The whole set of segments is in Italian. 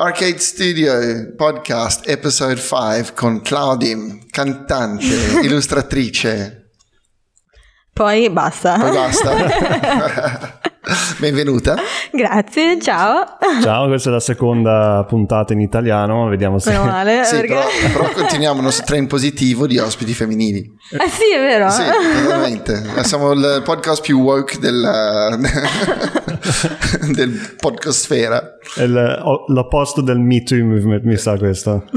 Arcade Studio Podcast Episode 5 con Claudim, cantante, illustratrice. Poi basta. Poi basta. Benvenuta. Grazie, ciao. Ciao, questa è la seconda puntata in italiano, vediamo se... Meno male, sì, perché... però, però, continuiamo il nostro trend positivo di ospiti femminili. Ah sì, è vero? Sì, veramente. Siamo il podcast più woke della... del podcast sfera. l'opposto del Me Too Movement, mi sa questo.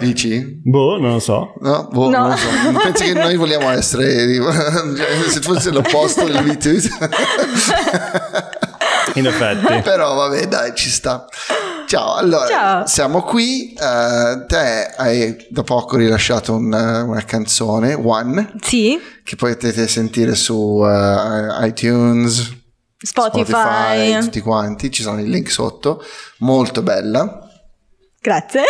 Dici? Boh, non lo so. No, boh, no. non lo so. Penso che noi vogliamo essere... Cioè, se fosse l'opposto del Me Too... In effetti. Però vabbè, dai, ci sta. Ciao, allora Ciao. siamo qui. Uh, te hai da poco rilasciato un, eh, una canzone, One. Sì. Che potete sentire su uh, iTunes, Spotify. Spotify, tutti quanti. Ci sono i link sotto. Molto bella. Grazie.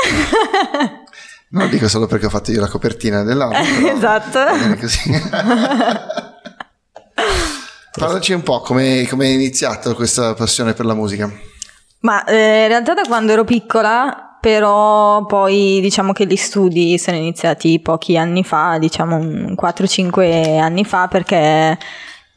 Non lo dico solo perché ho fatto io la copertina dell'altro. esatto. Così. Parlaci un po' come, è iniziata questa passione per la musica. Ma eh, in realtà da quando ero piccola, però poi diciamo che gli studi sono iniziati pochi anni fa, diciamo 4-5 anni fa, perché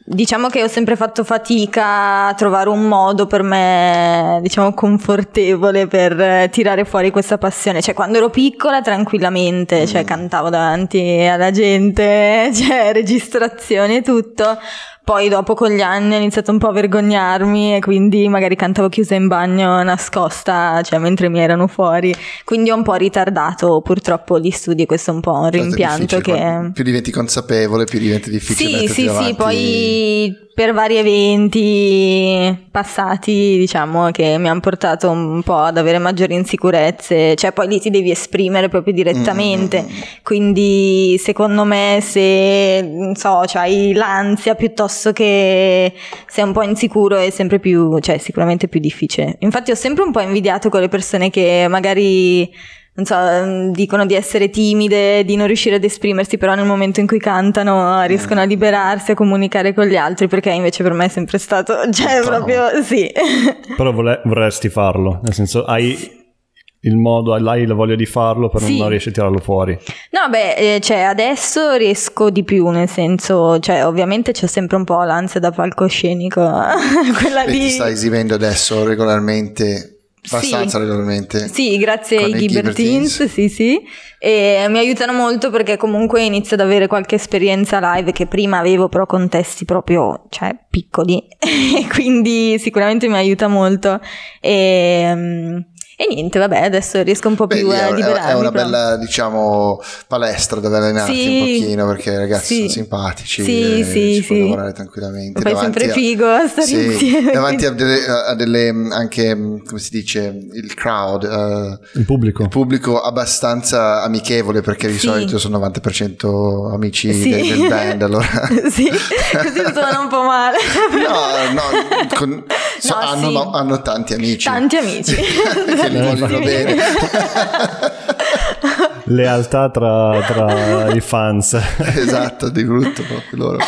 diciamo che ho sempre fatto fatica a trovare un modo per me, diciamo, confortevole per tirare fuori questa passione. Cioè, quando ero piccola, tranquillamente, cioè, mm. cantavo davanti alla gente, cioè, registrazione e tutto poi dopo con gli anni ho iniziato un po' a vergognarmi e quindi magari cantavo chiusa in bagno, nascosta, cioè mentre mi erano fuori. Quindi ho un po' ritardato purtroppo gli studi, e questo è un po' un certo, rimpianto che... Più diventi consapevole, più diventi difficile. Sì, sì, davanti. sì, poi per vari eventi passati, diciamo, che mi hanno portato un po' ad avere maggiori insicurezze, cioè poi lì ti devi esprimere proprio direttamente, mm. mm, mm. quindi secondo me se, non so, hai l'ansia piuttosto che sei un po' insicuro è sempre più, cioè sicuramente più difficile. Infatti ho sempre un po' invidiato quelle persone che magari non so, ehm, dicono di essere timide, di non riuscire ad esprimersi, però nel momento in cui cantano ah, mm. riescono a liberarsi, a comunicare con gli altri, perché invece per me è sempre stato, cioè no. proprio sì. Però vole- vorresti farlo, nel senso hai il modo, hai la voglia di farlo, però sì. non riesci a tirarlo fuori. No, beh, eh, cioè adesso riesco di più, nel senso, cioè ovviamente c'è sempre un po' l'ansia da palcoscenico, quella e lì. Ti stai esibendo adesso regolarmente abbastanza sì. regolarmente. Sì, grazie ai Ghibertins, sì, sì. E mi aiutano molto perché comunque inizio ad avere qualche esperienza live che prima avevo però con testi proprio, cioè, piccoli. quindi sicuramente mi aiuta molto. E ehm, e niente, vabbè, adesso riesco un po' più Beh, a è, liberarmi. È una però. bella, diciamo, palestra dove allenarsi sì, un pochino, perché i ragazzi sì. sono simpatici sì, e eh, sì, si sì. può lavorare tranquillamente. Poi è sempre a, figo stare sì, insieme. Davanti a delle, a delle, anche, come si dice, il crowd. Uh, il pubblico. Il pubblico abbastanza amichevole, perché di solito sono 90% amici del, del band, allora. sì, così mi suona un po' male. no, no, con So, no, hanno, sì. no, hanno, tanti amici. Tanti amici. che li vogliono bene. Lealtà tra, tra, i fans. esatto, di brutto proprio loro.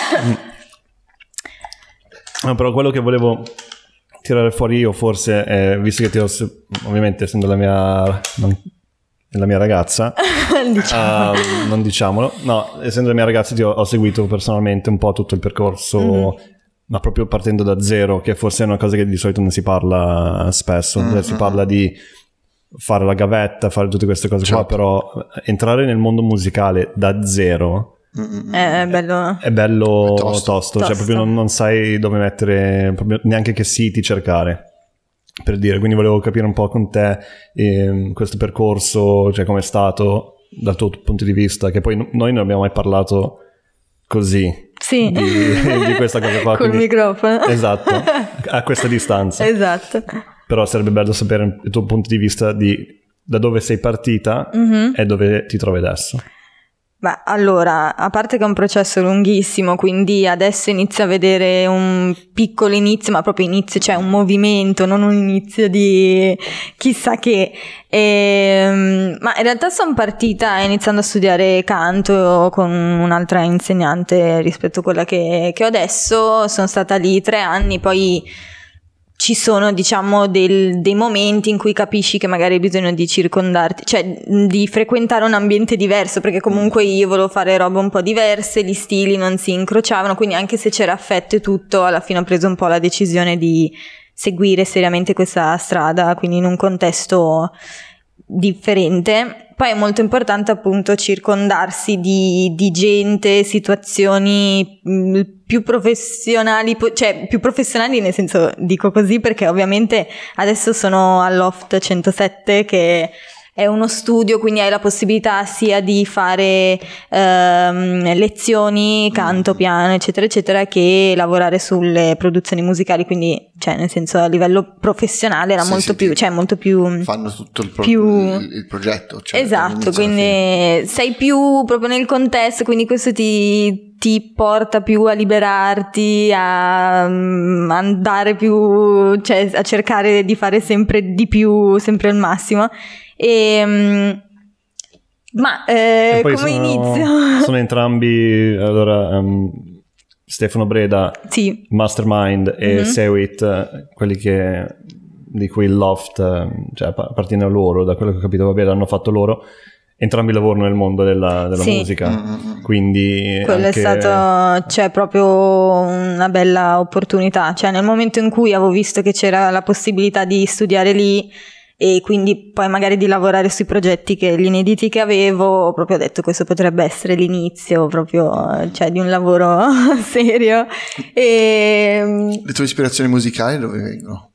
No, però quello che volevo tirare fuori io forse, è, visto che ti ho, ovviamente essendo la mia... Non, la mia ragazza, diciamo. uh, non diciamolo, no, essendo la mia ragazza ti ho, ho, seguito personalmente un po' tutto il percorso mm-hmm ma proprio partendo da zero, che forse è una cosa che di solito non si parla spesso, mm-hmm. si parla di fare la gavetta, fare tutte queste cose certo. qua, però entrare nel mondo musicale da zero eh, è, bello, è bello è tosto. tosto, cioè, tosto. cioè proprio non, non, sai dove mettere, neanche che siti cercare. Per dire, quindi volevo capire un po' con te eh, questo percorso, cioè com'è stato dal tuo punto di vista, che poi noi non abbiamo mai parlato così sì. di, di questa cosa qua. Col quindi, microfono. Esatto, a questa distanza. esatto. Però sarebbe bello sapere il tuo punto di vista di da dove sei partita mm-hmm. e dove ti trovi adesso. Beh, allora, a parte che è un processo lunghissimo, quindi adesso inizio a vedere un piccolo inizio, ma proprio inizio, cioè un movimento, non un inizio di chissà che. E, ehm, ma in realtà sono partita eh, iniziando a studiare canto con un'altra insegnante rispetto a quella che, che ho adesso, sono stata lì tre anni, poi ci sono diciamo del, dei momenti in cui capisci che magari hai bisogno di circondarti, cioè di frequentare un ambiente diverso, perché comunque mm. io volevo fare robe un po' diverse, gli stili non si incrociavano, quindi anche se c'era affetto e tutto, alla fine ho preso un po' la decisione di seguire seriamente questa strada, quindi in un contesto differente. Poi è molto importante appunto circondarsi di, di gente, situazioni mm, più professionali, cioè più professionali nel senso dico così perché ovviamente adesso sono all'Oft 107 che è uno studio, quindi hai la possibilità sia di fare ehm, lezioni, canto, mm. piano, eccetera, eccetera, che lavorare sulle produzioni musicali, quindi cioè, nel senso a livello professionale era sì, molto, sì, più, cioè, molto più... Fanno tutto il, pro- più... il, il progetto. Cioè, esatto, quindi sei più proprio nel contesto, quindi questo ti ti porta più a liberarti, a mm, andare più, cioè a cercare di fare sempre di più, sempre il massimo. E, mm, ma eh, come sono, inizio? Sono entrambi, allora, um, Stefano Breda, sì. Mastermind e mm-hmm. Sewit, quelli che, di cui il Loft, ehm, cioè, appartiene a loro, da quello che ho capito, vabbè, l'hanno fatto loro entrambi lavorano nel mondo della, della sì. musica, mm, mm, mm. quindi... Quello anche... è stato, cioè, proprio una bella opportunità, cioè nel momento in cui avevo visto che c'era la possibilità di studiare lì e quindi poi magari di lavorare sui progetti che gli inediti che avevo, ho proprio detto questo potrebbe essere l'inizio proprio cioè, di un lavoro serio. E... Le tue ispirazioni musicali dove vengono?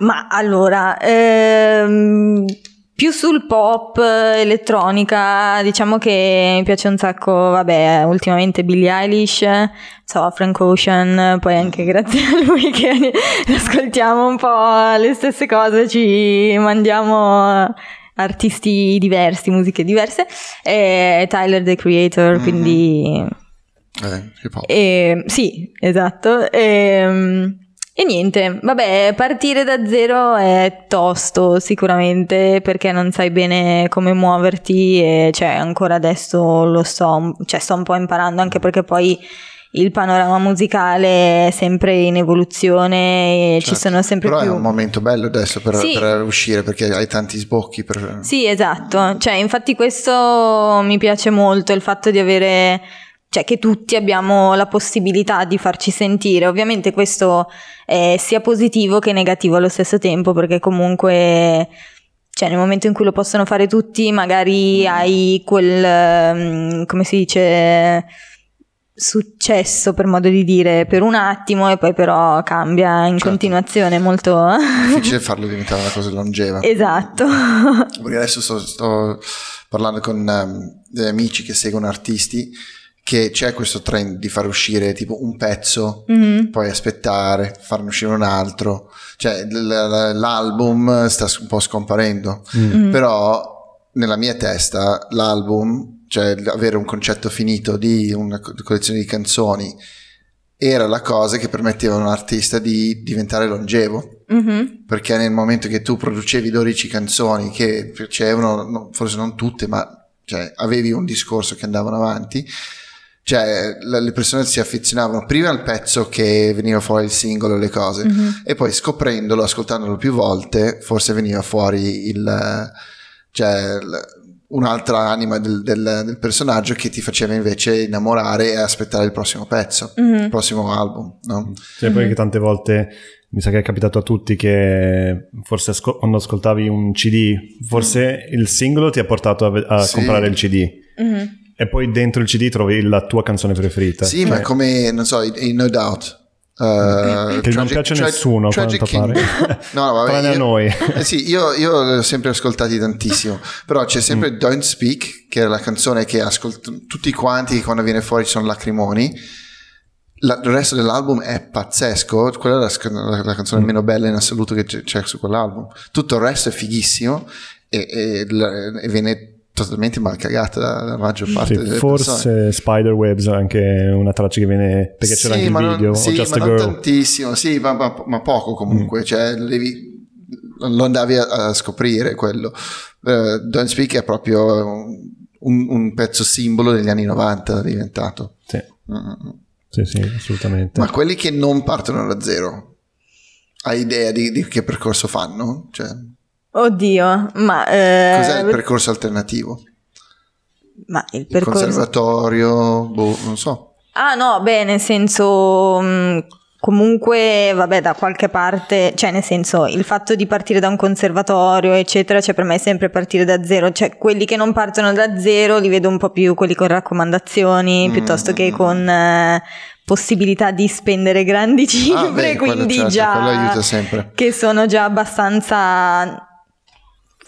Ma allora, ehm, più sul pop, eh, elettronica, diciamo che mi piace un sacco, vabbè, ultimamente Billie Eilish, so, Frank Ocean, poi anche mm. grazie a lui che ascoltiamo un po' le stesse cose, ci mandiamo artisti diversi, musiche diverse, e Tyler the Creator, mm-hmm. quindi... Eh, hip hop. Ehm, sì, esatto. E, ehm, e niente, vabbè, partire da zero è tosto sicuramente perché non sai bene come muoverti e cioè ancora adesso lo so, cioè sto un po' imparando anche perché poi il panorama musicale è sempre in evoluzione e certo. ci sono sempre però più. Però è un momento bello adesso per, sì. per, uscire perché hai tanti sbocchi. Per... Sì, esatto. Cioè, infatti, questo mi piace molto il fatto di avere cioè che tutti abbiamo la possibilità di farci sentire. Ovviamente questo è eh, sia positivo che negativo allo stesso tempo, perché comunque cioè nel momento in cui lo possono fare tutti, magari hai quel mm, come si dice successo per modo di dire per un attimo e poi però cambia in certo. continuazione molto difficile farlo diventare una cosa longeva esatto perché adesso sto, sto parlando con um, degli amici che seguono artisti che c'è questo trend di far uscire tipo un pezzo, mm-hmm. poi aspettare, farne uscire un altro, cioè l'album sta un po' scomparendo, mm-hmm. però nella mia testa l'album, cioè avere un concetto finito di una collezione di canzoni, era la cosa che permetteva a un artista di diventare longevo. Mm-hmm. Perché nel momento che tu producevi 12 canzoni che piacevano, forse non tutte, ma cioè, avevi un discorso che andavano avanti, cioè le persone si affezionavano prima al pezzo che veniva fuori il singolo e le cose mm-hmm. e poi scoprendolo ascoltandolo più volte forse veniva fuori il cioè un'altra anima del, del, del personaggio che ti faceva invece innamorare e aspettare il prossimo pezzo mm-hmm. il prossimo album no? Mm. cioè poi che mhm. tante volte mi sa che è capitato a tutti che forse asco- quando ascoltavi un CD, forse mm. il singolo ti ha portato a, a sì. comprare il CD. Mm-hmm. E poi dentro il CD trovi la tua canzone preferita. Sì, cioè... ma come, non so, in No Doubt. Uh, che tragic, non piace tra- nessuno Tragic King. no, no, vabbè, tranne a noi eh, sì io, io li sempre ascoltati tantissimo però c'è sempre mm. Don't Speak che è la canzone che ascolto tutti quanti quando viene fuori ci sono lacrimoni la, il resto dell'album è pazzesco quella è la, la, la canzone mm. meno bella in assoluto che c'è, c'è, su quell'album tutto il resto è fighissimo e, e, e viene totalmente mal cagata la maggior parte sì, delle forse persone. Spiderwebs è anche una traccia che viene perché sì, c'era anche il video non, sì, Just ma non tantissimo sì ma, ma, ma poco comunque mm. cioè devi, lo andavi a, a scoprire quello uh, Don't Speak è proprio un, un, pezzo simbolo degli anni 90 diventato sì. Mm. sì sì assolutamente ma quelli che non partono da zero hai idea di, di che percorso fanno? cioè Oddio, ma... Eh... Cos'è il percorso alternativo? Ma il percorso... Il conservatorio, boh, non so. Ah no, beh, nel senso... Mh, mm, comunque, vabbè, da qualche parte, cioè nel senso, il fatto di partire da un conservatorio, eccetera, cioè per me è sempre partire da zero, cioè quelli che non partono da zero li vedo un po' più quelli con raccomandazioni, mm. piuttosto che mm, mm. con eh, possibilità di spendere grandi ah, cifre, ah, beh, quindi certo, già... Che sono già abbastanza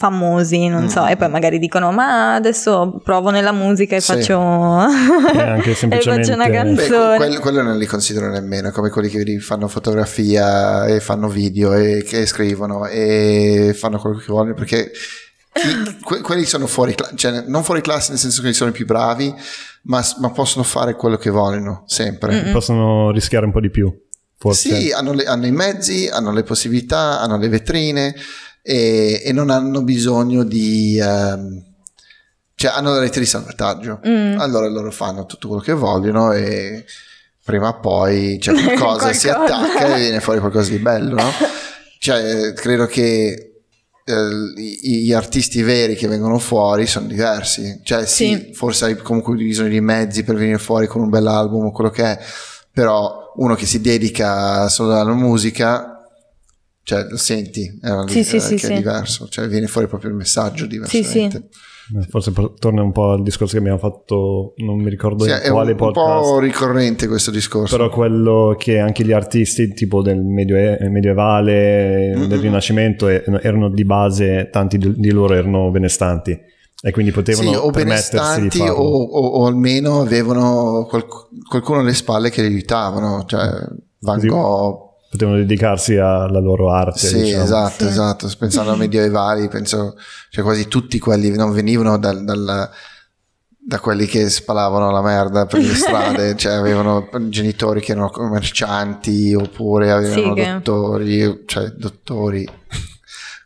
famosi, non mm. so, e poi mm. magari dicono ma adesso provo nella musica e sì. faccio... e semplicemente... faccio una canzone. Beh, quello, quello, non li considero nemmeno come quelli che fanno fotografia e fanno video e che scrivono e fanno quello che vogliono perché que- quelli sono fuori classe, cioè non fuori classe nel senso che sono i più bravi, ma, ma possono fare quello che vogliono, sempre. Mm-mm. Possono rischiare un po' di più. Forse. Sì, hanno, le, hanno i mezzi, hanno le possibilità, hanno le vetrine, e, e non hanno bisogno di... Um, cioè hanno la rete di salvataggio. Mm. Allora loro fanno tutto quello che vogliono e prima o poi cioè, qualcosa, si attacca e viene fuori qualcosa di bello, no? Cioè, credo che eh, gli artisti veri che vengono fuori sono diversi. Cioè, sì, sì. forse hai comunque bisogno di mezzi per venire fuori con un bell'album o quello che è, però uno che si dedica solo alla musica cioè lo senti, era sì, lì, sì, sì, è diverso, cioè viene fuori proprio il messaggio diversamente. Eh, forse torna un po' al discorso che abbiamo fatto, non mi ricordo sì, in quale podcast. È un po' ricorrente questo discorso. Però quello che anche gli artisti tipo del medioe- medievale, mm-hmm. del Rinascimento, erano di base, tanti di loro erano benestanti. E quindi potevano sì, o permettersi di farlo. O, o, o almeno avevano qualc- qualcuno alle spalle che li aiutavano. Cioè Van Gogh, potevano dedicarsi alla loro arte. Sì, diciamo. esatto, esatto. Pensando a medievali, penso, cioè quasi tutti quelli non venivano dal, dal, da quelli che spalavano la merda per le strade, cioè avevano genitori che erano commercianti oppure avevano sì, dottori, cioè dottori,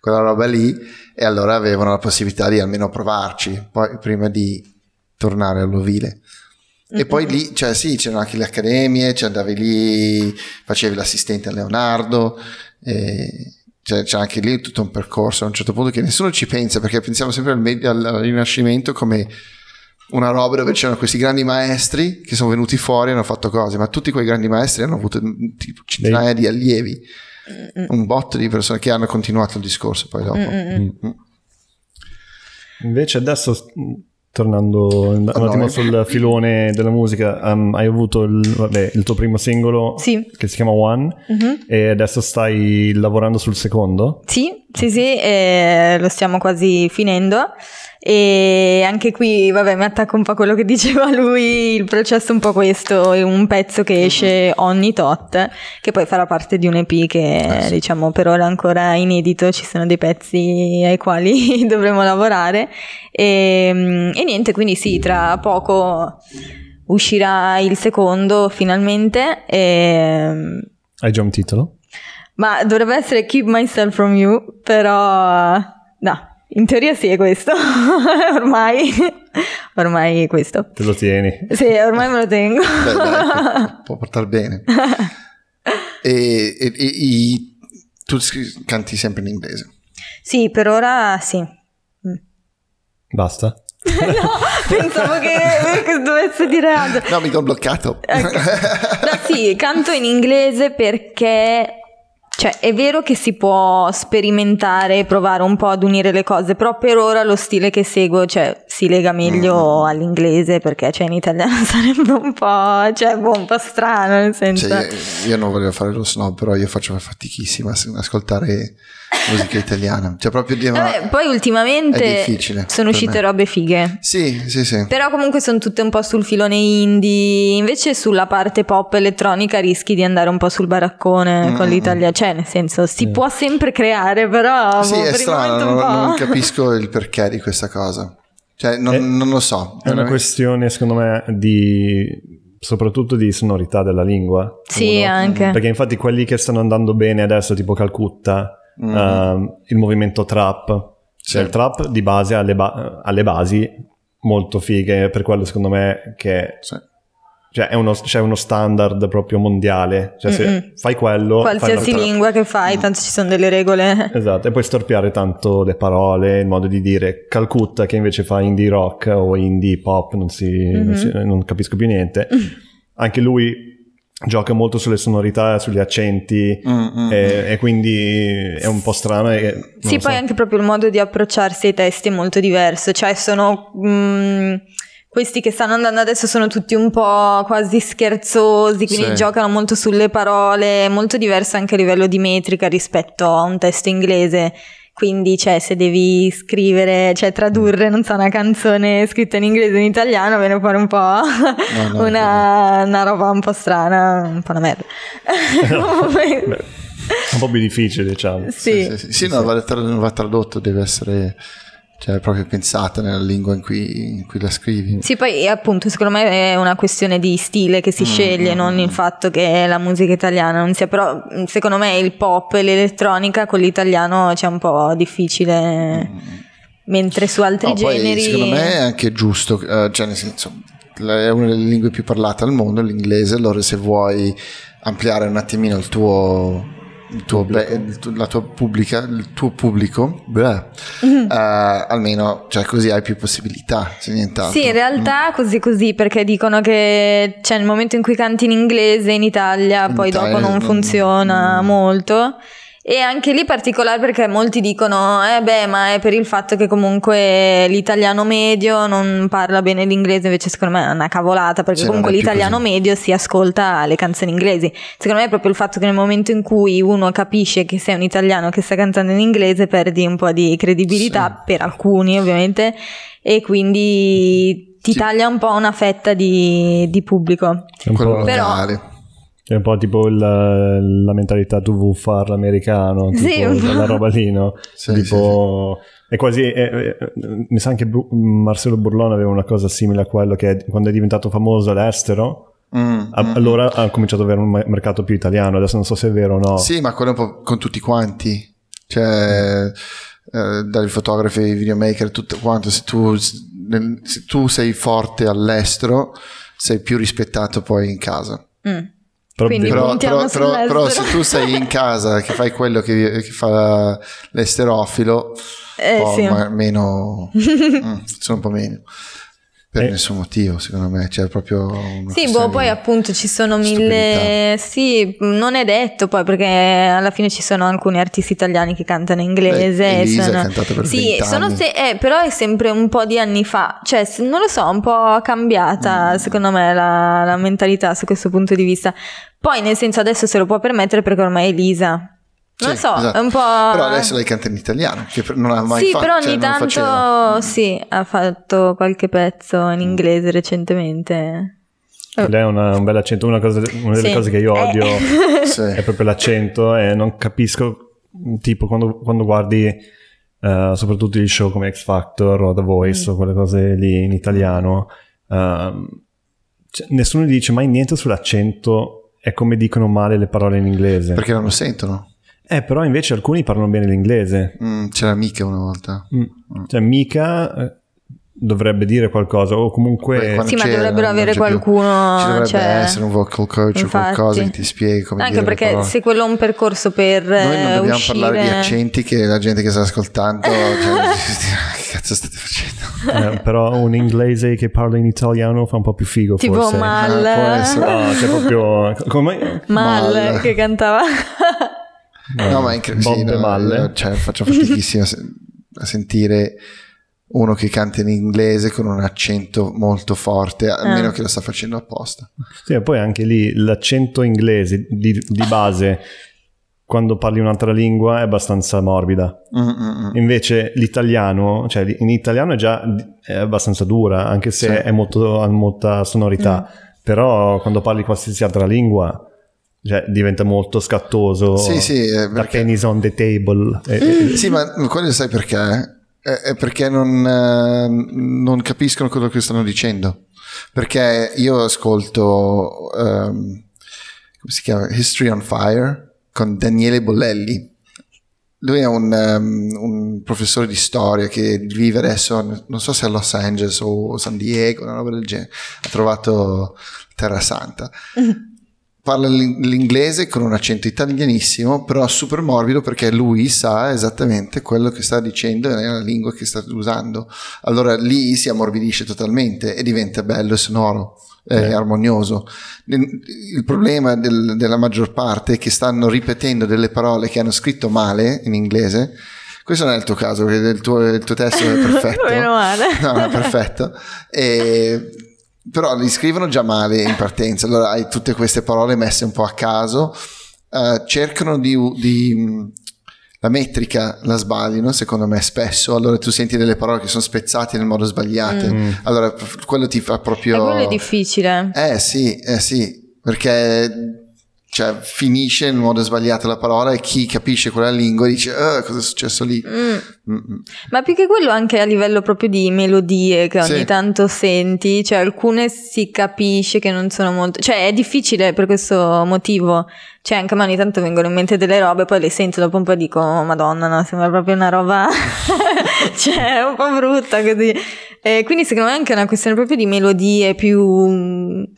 quella roba lì, e allora avevano la possibilità di almeno provarci, poi prima di tornare all'ovile. E mm-hmm. poi lì, cioè sì, c'erano anche le accademie, cioè andavi lì, facevi l'assistente a Leonardo, cioè, c'è anche lì tutto un percorso a un certo punto che nessuno ci pensa perché pensiamo sempre al, med- al Rinascimento come una roba dove c'erano questi grandi maestri che sono venuti fuori e hanno fatto cose, ma tutti quei grandi maestri hanno avuto mm, tipo centinaia di allievi, un botto di persone che hanno continuato il discorso poi dopo. Mm-mm. Mm. Invece adesso tornando un ah, attimo eh. sul filone della musica, um, hai avuto il, vabbè, il, tuo primo singolo sì. che si chiama One mm-hmm. e adesso stai lavorando sul secondo? Sì, sì, sì, eh, lo stiamo quasi finendo. E anche qui, vabbè, mi attacco un po' a quello che diceva lui, il processo è un po' questo, è un pezzo che esce ogni tot, che poi farà parte di un EP che eh sì. diciamo per ora è ancora inedito, ci sono dei pezzi ai quali dovremo lavorare. E, ehm, e niente, quindi sì, tra poco uscirà il secondo finalmente. E... Ehm. Hai già un titolo? Ma dovrebbe essere Keep Myself From You, però no, in teoria sì, è questo. ormai, ormai questo. Te lo tieni? Sì, ormai me lo tengo. Beh, dai, può portare bene. e, e, e i, tu canti sempre in inglese? Sì, per ora sì. Mm. Basta? no, pensavo che dovesse dire altro. No, mi sono bloccato. Ecco. No, sì, canto in inglese perché cioè, è vero che si può sperimentare e provare un po' ad unire le cose, però per ora lo stile che seguo, cioè, si lega meglio mm, mm, mm. all'inglese perché cioè, in italiano sarebbe un po', cioè, boh, un po strano nel senso. Cioè, io, io, non voglio fare lo snob, però io faccio fatichissima ascoltare musica italiana. Cioè, proprio di, Vabbè, poi ultimamente sono uscite me. robe fighe. Sì, sì, sì. Però comunque sono tutte un po' sul filone indie. Invece sulla parte pop elettronica rischi di andare un po' sul baraccone mm. con mm, l'Italia. Cioè, nel senso, si mm. può sempre creare, però. Sì, boh, è strano, non, non capisco il perché di questa cosa. Cioè, non, è, non lo so. È una questione, secondo me, di soprattutto di sonorità della lingua. Sì, uno, anche. Perché infatti quelli che stanno andando bene adesso, tipo Calcutta, mm-hmm. uh, il movimento trap, cioè sì. il trap di base alle, ba- alle, basi molto fighe, per quello secondo me che sì cioè uno, c'è uno standard proprio mondiale, cioè se Mm-mm. fai quello... Qualsiasi fai lingua che fai, mm. tanto ci sono delle regole. Esatto, e puoi storpiare tanto le parole, il modo di dire. Calcutta che invece fa indie rock o indie pop, non, si, mm-hmm. non, si, mm-hmm. non capisco più niente. mm Anche lui gioca molto sulle sonorità, sugli accenti e, e, quindi è un po' strano. E, sì, so. poi anche proprio il modo di approcciarsi ai testi è molto diverso, cioè sono... Mm, questi che stanno andando adesso sono tutti un po' quasi scherzosi, quindi sì. giocano molto sulle parole, molto diverso anche a livello di metrica rispetto a un testo inglese. Quindi, cioè, se devi scrivere, cioè tradurre, non so, una canzone scritta in inglese o in italiano, viene fuori un po' no, no, una, no. una, roba un po' strana, un po' una merda. un po' più difficile, diciamo. Sì, sì, sì, sì, sì no, va, tradotto, deve essere cioè, proprio pensata nella lingua in cui, in cui, la scrivi. Sì, poi appunto, secondo me è una questione di stile che si mm, sceglie, mm, non mm. il fatto che la musica italiana non sia. Però, mm, secondo me, il pop e l'elettronica con l'italiano c'è un po' difficile. Mm. Mentre su altri no, generi. Poi, secondo me è anche giusto, uh, cioè, nel senso, è una delle lingue più parlate al mondo, l'inglese, allora se vuoi ampliare un attimino il tuo il tuo, il tuo, pubblica, il tuo pubblico, beh, mm-hmm. uh, almeno cioè così hai più possibilità. Sì, in realtà mm. così così, perché dicono che c'è il momento in cui canti in inglese in Italia, in poi Italia, dopo non funziona mm, molto. E anche lì particolare perché molti dicono, eh beh, ma è per il fatto che comunque l'italiano medio non parla bene l'inglese, invece secondo me è una cavolata, perché C'è comunque l'italiano così. medio si ascolta le canzoni inglesi. Secondo me è proprio il fatto che nel momento in cui uno capisce che sei un italiano che sta cantando in inglese, perdi un po' di credibilità, sì. per alcuni ovviamente, e quindi ti sì. taglia un po' una fetta di, di pubblico. Però, è un po' tipo il, la mentalità tu far l'americano, sì, la roba lì, no? Sì, tipo, sì, sì. È quasi... È, è, mi sa anche Bu- Marcello Burlone aveva una cosa simile a quello che è, quando è diventato famoso all'estero, Mm, mm, mm. allora mm. ha cominciato ad avere un mercato più italiano, adesso non so se è vero o no. Sì, ma quello è un po' con tutti quanti, cioè eh, dai fotografi ai videomaker, tutto quanto, se tu, se tu, sei forte all'estero sei più rispettato poi in casa. Mm. Però, però, però, però, se tu sei in casa che fai quello che, che fa l'esterofilo, eh, sì. meno, mm, sono un po' meno per eh. nessun motivo, secondo me, c'è proprio Sì, boh, poi appunto ci sono mille Sì, non è detto poi perché alla fine ci sono alcuni artisti italiani che cantano inglese Beh, Elisa sono... è cantata per Sì, sono se... eh, però è sempre un po' di anni fa, cioè non lo so, un po' cambiata mm. secondo me la, la mentalità su questo punto di vista. Poi nel senso adesso se lo può permettere perché ormai Elisa non sì, so, esatto. è un po'. Però eh. adesso lei canta in italiano, che non ha mai sì, fatto. Sì, però cioè, ogni cioè, tanto sì, ha fatto qualche pezzo in mm. inglese recentemente. Lei ha un bel accento, una, cosa, una delle sì. cose che io eh. odio eh. è proprio l'accento e non capisco, tipo quando, quando guardi uh, soprattutto gli show come X Factor o The Voice mm. o quelle cose lì in italiano, uh, cioè, nessuno dice mai niente sull'accento e come dicono male le parole in inglese. Perché non lo sentono. Eh, però invece alcuni parlano bene l'inglese. Mm, c'era mica una volta. Mm. mm. Cioè, mica eh, dovrebbe dire qualcosa o comunque Beh, sì ma dovrebbero avere qualcuno ci dovrebbe cioè... essere un vocal coach o qualcosa che ti spieghi come anche perché se quello è un percorso per noi non eh, dobbiamo uscire... parlare di accenti che la gente che sta ascoltando cioè, che cazzo state facendo eh, però un inglese che parla in italiano fa un po' più figo tipo forse. mal ah, no, cioè proprio come... mal, mal che cantava no, ma è incredibile. Sì, no, cioè, faccio fatichissimo a sentire uno che canta in inglese con un accento molto forte, a meno eh. che lo sta facendo apposta. Sì, e poi anche lì l'accento inglese di, di base quando parli un'altra lingua è abbastanza morbida. Mm-mm. Invece l'italiano, cioè in italiano è già è abbastanza dura, anche se sì. è molto, ha molta sonorità. Mm. Però quando parli qualsiasi altra lingua cioè, diventa molto scattoso sì, sì, eh, perché... la pennies on the table eh, eh. mm. sì ma quello sai perché è perché non, non, capiscono quello che stanno dicendo perché io ascolto um, come si chiama History on Fire con Daniele Bollelli lui è un, um, un, professore di storia che vive adesso, non so se a Los Angeles o San Diego, una roba del genere. Ha trovato Terra Santa. Mm parla l'inglese con un accento italianissimo, però super morbido perché lui sa esattamente quello che sta dicendo e la lingua che sta usando. Allora lì si ammorbidisce totalmente e diventa bello e sonoro. Eh, yeah. armonioso. Il problema del, della maggior parte è che stanno ripetendo delle parole che hanno scritto male in inglese. Questo non è il tuo caso, perché il tuo, il tuo testo è perfetto. Meno male. No, è perfetto. E però li scrivono già male in partenza, allora hai tutte queste parole messe un po' a caso, uh, cercano di, di, mm, la metrica la sbagliano secondo me spesso, allora tu senti delle parole che sono spezzate nel modo sbagliato, mm. mm. allora quello ti fa proprio... E eh, quello è difficile. Eh sì, eh sì, perché cioè, finisce in modo sbagliato la parola e chi capisce quella lingua dice oh, cosa è successo lì. Mm. Mm, mm. Ma più che quello anche a livello proprio di melodie che ogni sì. tanto senti, cioè alcune si capisce che non sono molto... cioè è difficile per questo motivo, cioè anche a me ogni tanto vengono in mente delle robe poi le sento dopo un po' e dico oh, madonna no, sembra proprio una roba cioè un po' brutta così. E quindi secondo me è anche una questione proprio di melodie più... non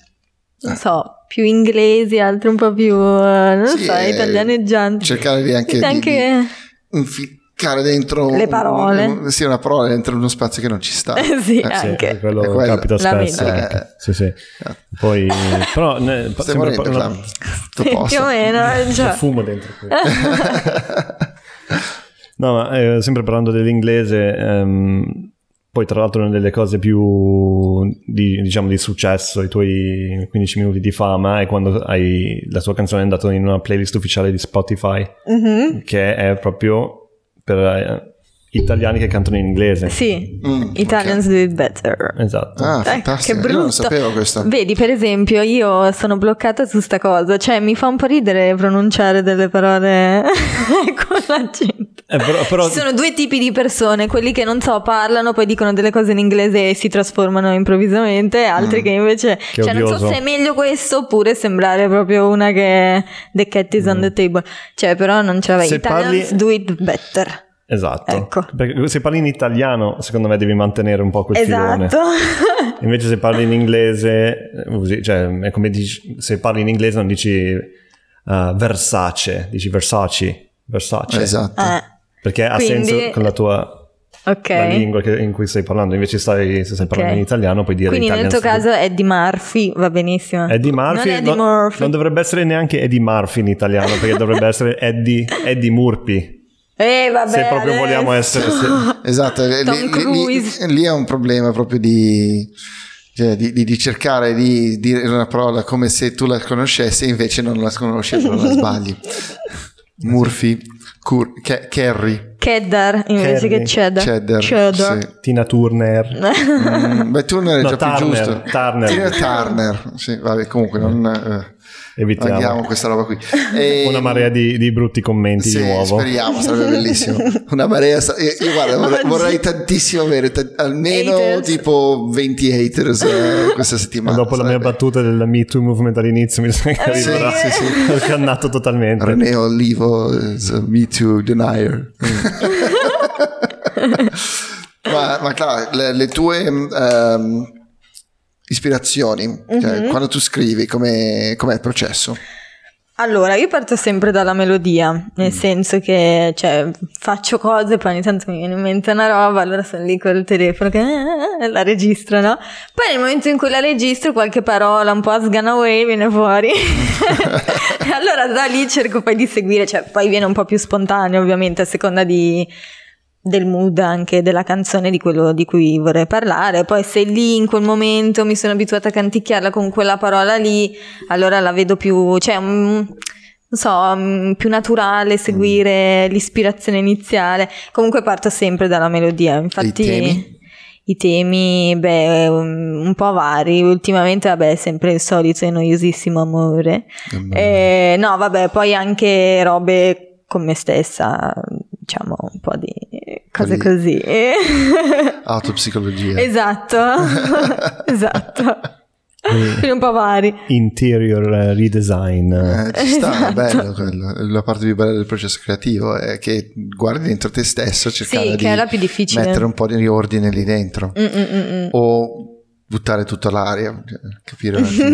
eh. so più inglesi, altri un po' più, eh, non sì, so, eh, italianeggianti. Cercare di anche, anche... Di, di dentro le parole. Un, sì, una parola dentro uno spazio che non ci sta. sì, eh, anche. Sì, quello quella, capita spesso. Eh, sì, sì. Poi, però, ne, Stiamo dentro, una... Più o meno. Cioè. fumo dentro. no, ma eh, sempre parlando dell'inglese, ehm, poi, tra l'altro, una delle cose più di, diciamo, di successo, i tuoi 15 minuti di fama, è quando hai, la tua canzone è andata in una playlist ufficiale di Spotify, mm-hmm. che è proprio per eh, italiani che cantano in inglese. Sì, mm, Italians okay. do it better. Esatto. Ah, Eh, che brutto. Io non sapevo questo. Vedi, per esempio, io sono bloccata su sta cosa, cioè mi fa un po' ridere pronunciare delle parole con l'accento. Eh, però, Ci sono due tipi di persone, quelli che non so, parlano, poi dicono delle cose in inglese e si trasformano improvvisamente, altri mm. che invece che cioè odioso. non so se è meglio questo oppure sembrare proprio una che the cat is mm. on the table. Cioè, però non ce la Italians parli... do it better. Esatto. Ecco. Perché se parli in italiano, secondo me devi mantenere un po' quel esatto. filone. Invece se parli in inglese, cioè è come dici, se parli in inglese non dici uh, Versace, dici Versace, Versace. Esatto. Eh. Perché Quindi... ha senso con la tua okay. la lingua che, in cui stai parlando, invece stai, se stai parlando okay. in italiano puoi dire Quindi nel tuo studio. caso Eddie Murphy va benissimo. Eddie Murphy non, non, dovrebbe essere neanche Eddie Murphy in italiano perché dovrebbe essere Eddie, Eddie Murphy. Eh, vabbè, se proprio adesso. vogliamo essere se... esatto eh, lì, lì, lì, è un problema proprio di, cioè, di, di, di cercare di dire una parola come se tu la conoscessi e invece non la conosci non la sbagli Murphy Cur- Ke- Kerry Cheddar invece Kerry. che cheddar. Cheddar. cheddar. Sì. Tina Turner. mm, beh, Turner è no, già Turner, più giusto. Turner. Tina Turner. Sì, vabbè, comunque non... Eh evitiamo Paghiamo questa roba qui. E... Una ehm, marea di, di, brutti commenti sì, di nuovo. Speriamo, sarebbe bellissimo. Una marea. Io, guarda, vorrei, vorrei tantissimo avere t- almeno haters. tipo 20 haters eh, questa settimana. Dopo sarebbe. la mia battuta del Me Too Movement all'inizio, mi sa che eh, arriverà. Sì, sì, sì. cannato totalmente. René Olivo, eh, Me Too Denier. ma, ma Clara, le, le tue. Um, ispirazioni, mm-hmm. cioè, mhm. quando tu scrivi, come è il processo? Allora, io parto sempre dalla melodia, nel mm. senso che cioè, faccio cose e poi ogni tanto mi viene in mente una roba, allora sono lì col telefono che eh", la registro, no? Poi nel momento in cui la registro qualche parola un po' a sganaway viene fuori. allora da lì cerco poi di seguire, cioè poi viene un po' più spontaneo ovviamente a seconda di del mood anche della canzone di quello di cui vorrei parlare. Poi se lì in quel momento mi sono abituata a canticchiarla con quella parola lì, allora la vedo più, cioè, um, non so, mm, più naturale seguire mm. l'ispirazione iniziale. Comunque parto sempre dalla melodia, infatti... I temi? I temi, beh, mm, un po' vari. Ultimamente, vabbè, sempre il solito e noiosissimo amore. Mm. Eh, no, vabbè, poi anche robe con me stessa, diciamo, un po' di cose così. Autopsicologia. esatto, esatto. Quindi un po' vari. Interior redesign. Eh, ci sta, esatto. bello quello. La parte più bella del processo creativo è che guardi dentro te stesso cercare sì, di mettere un po' di riordine lì dentro. Mm, mm, mm. mm. O buttare tutta l'aria, cioè, capire ah,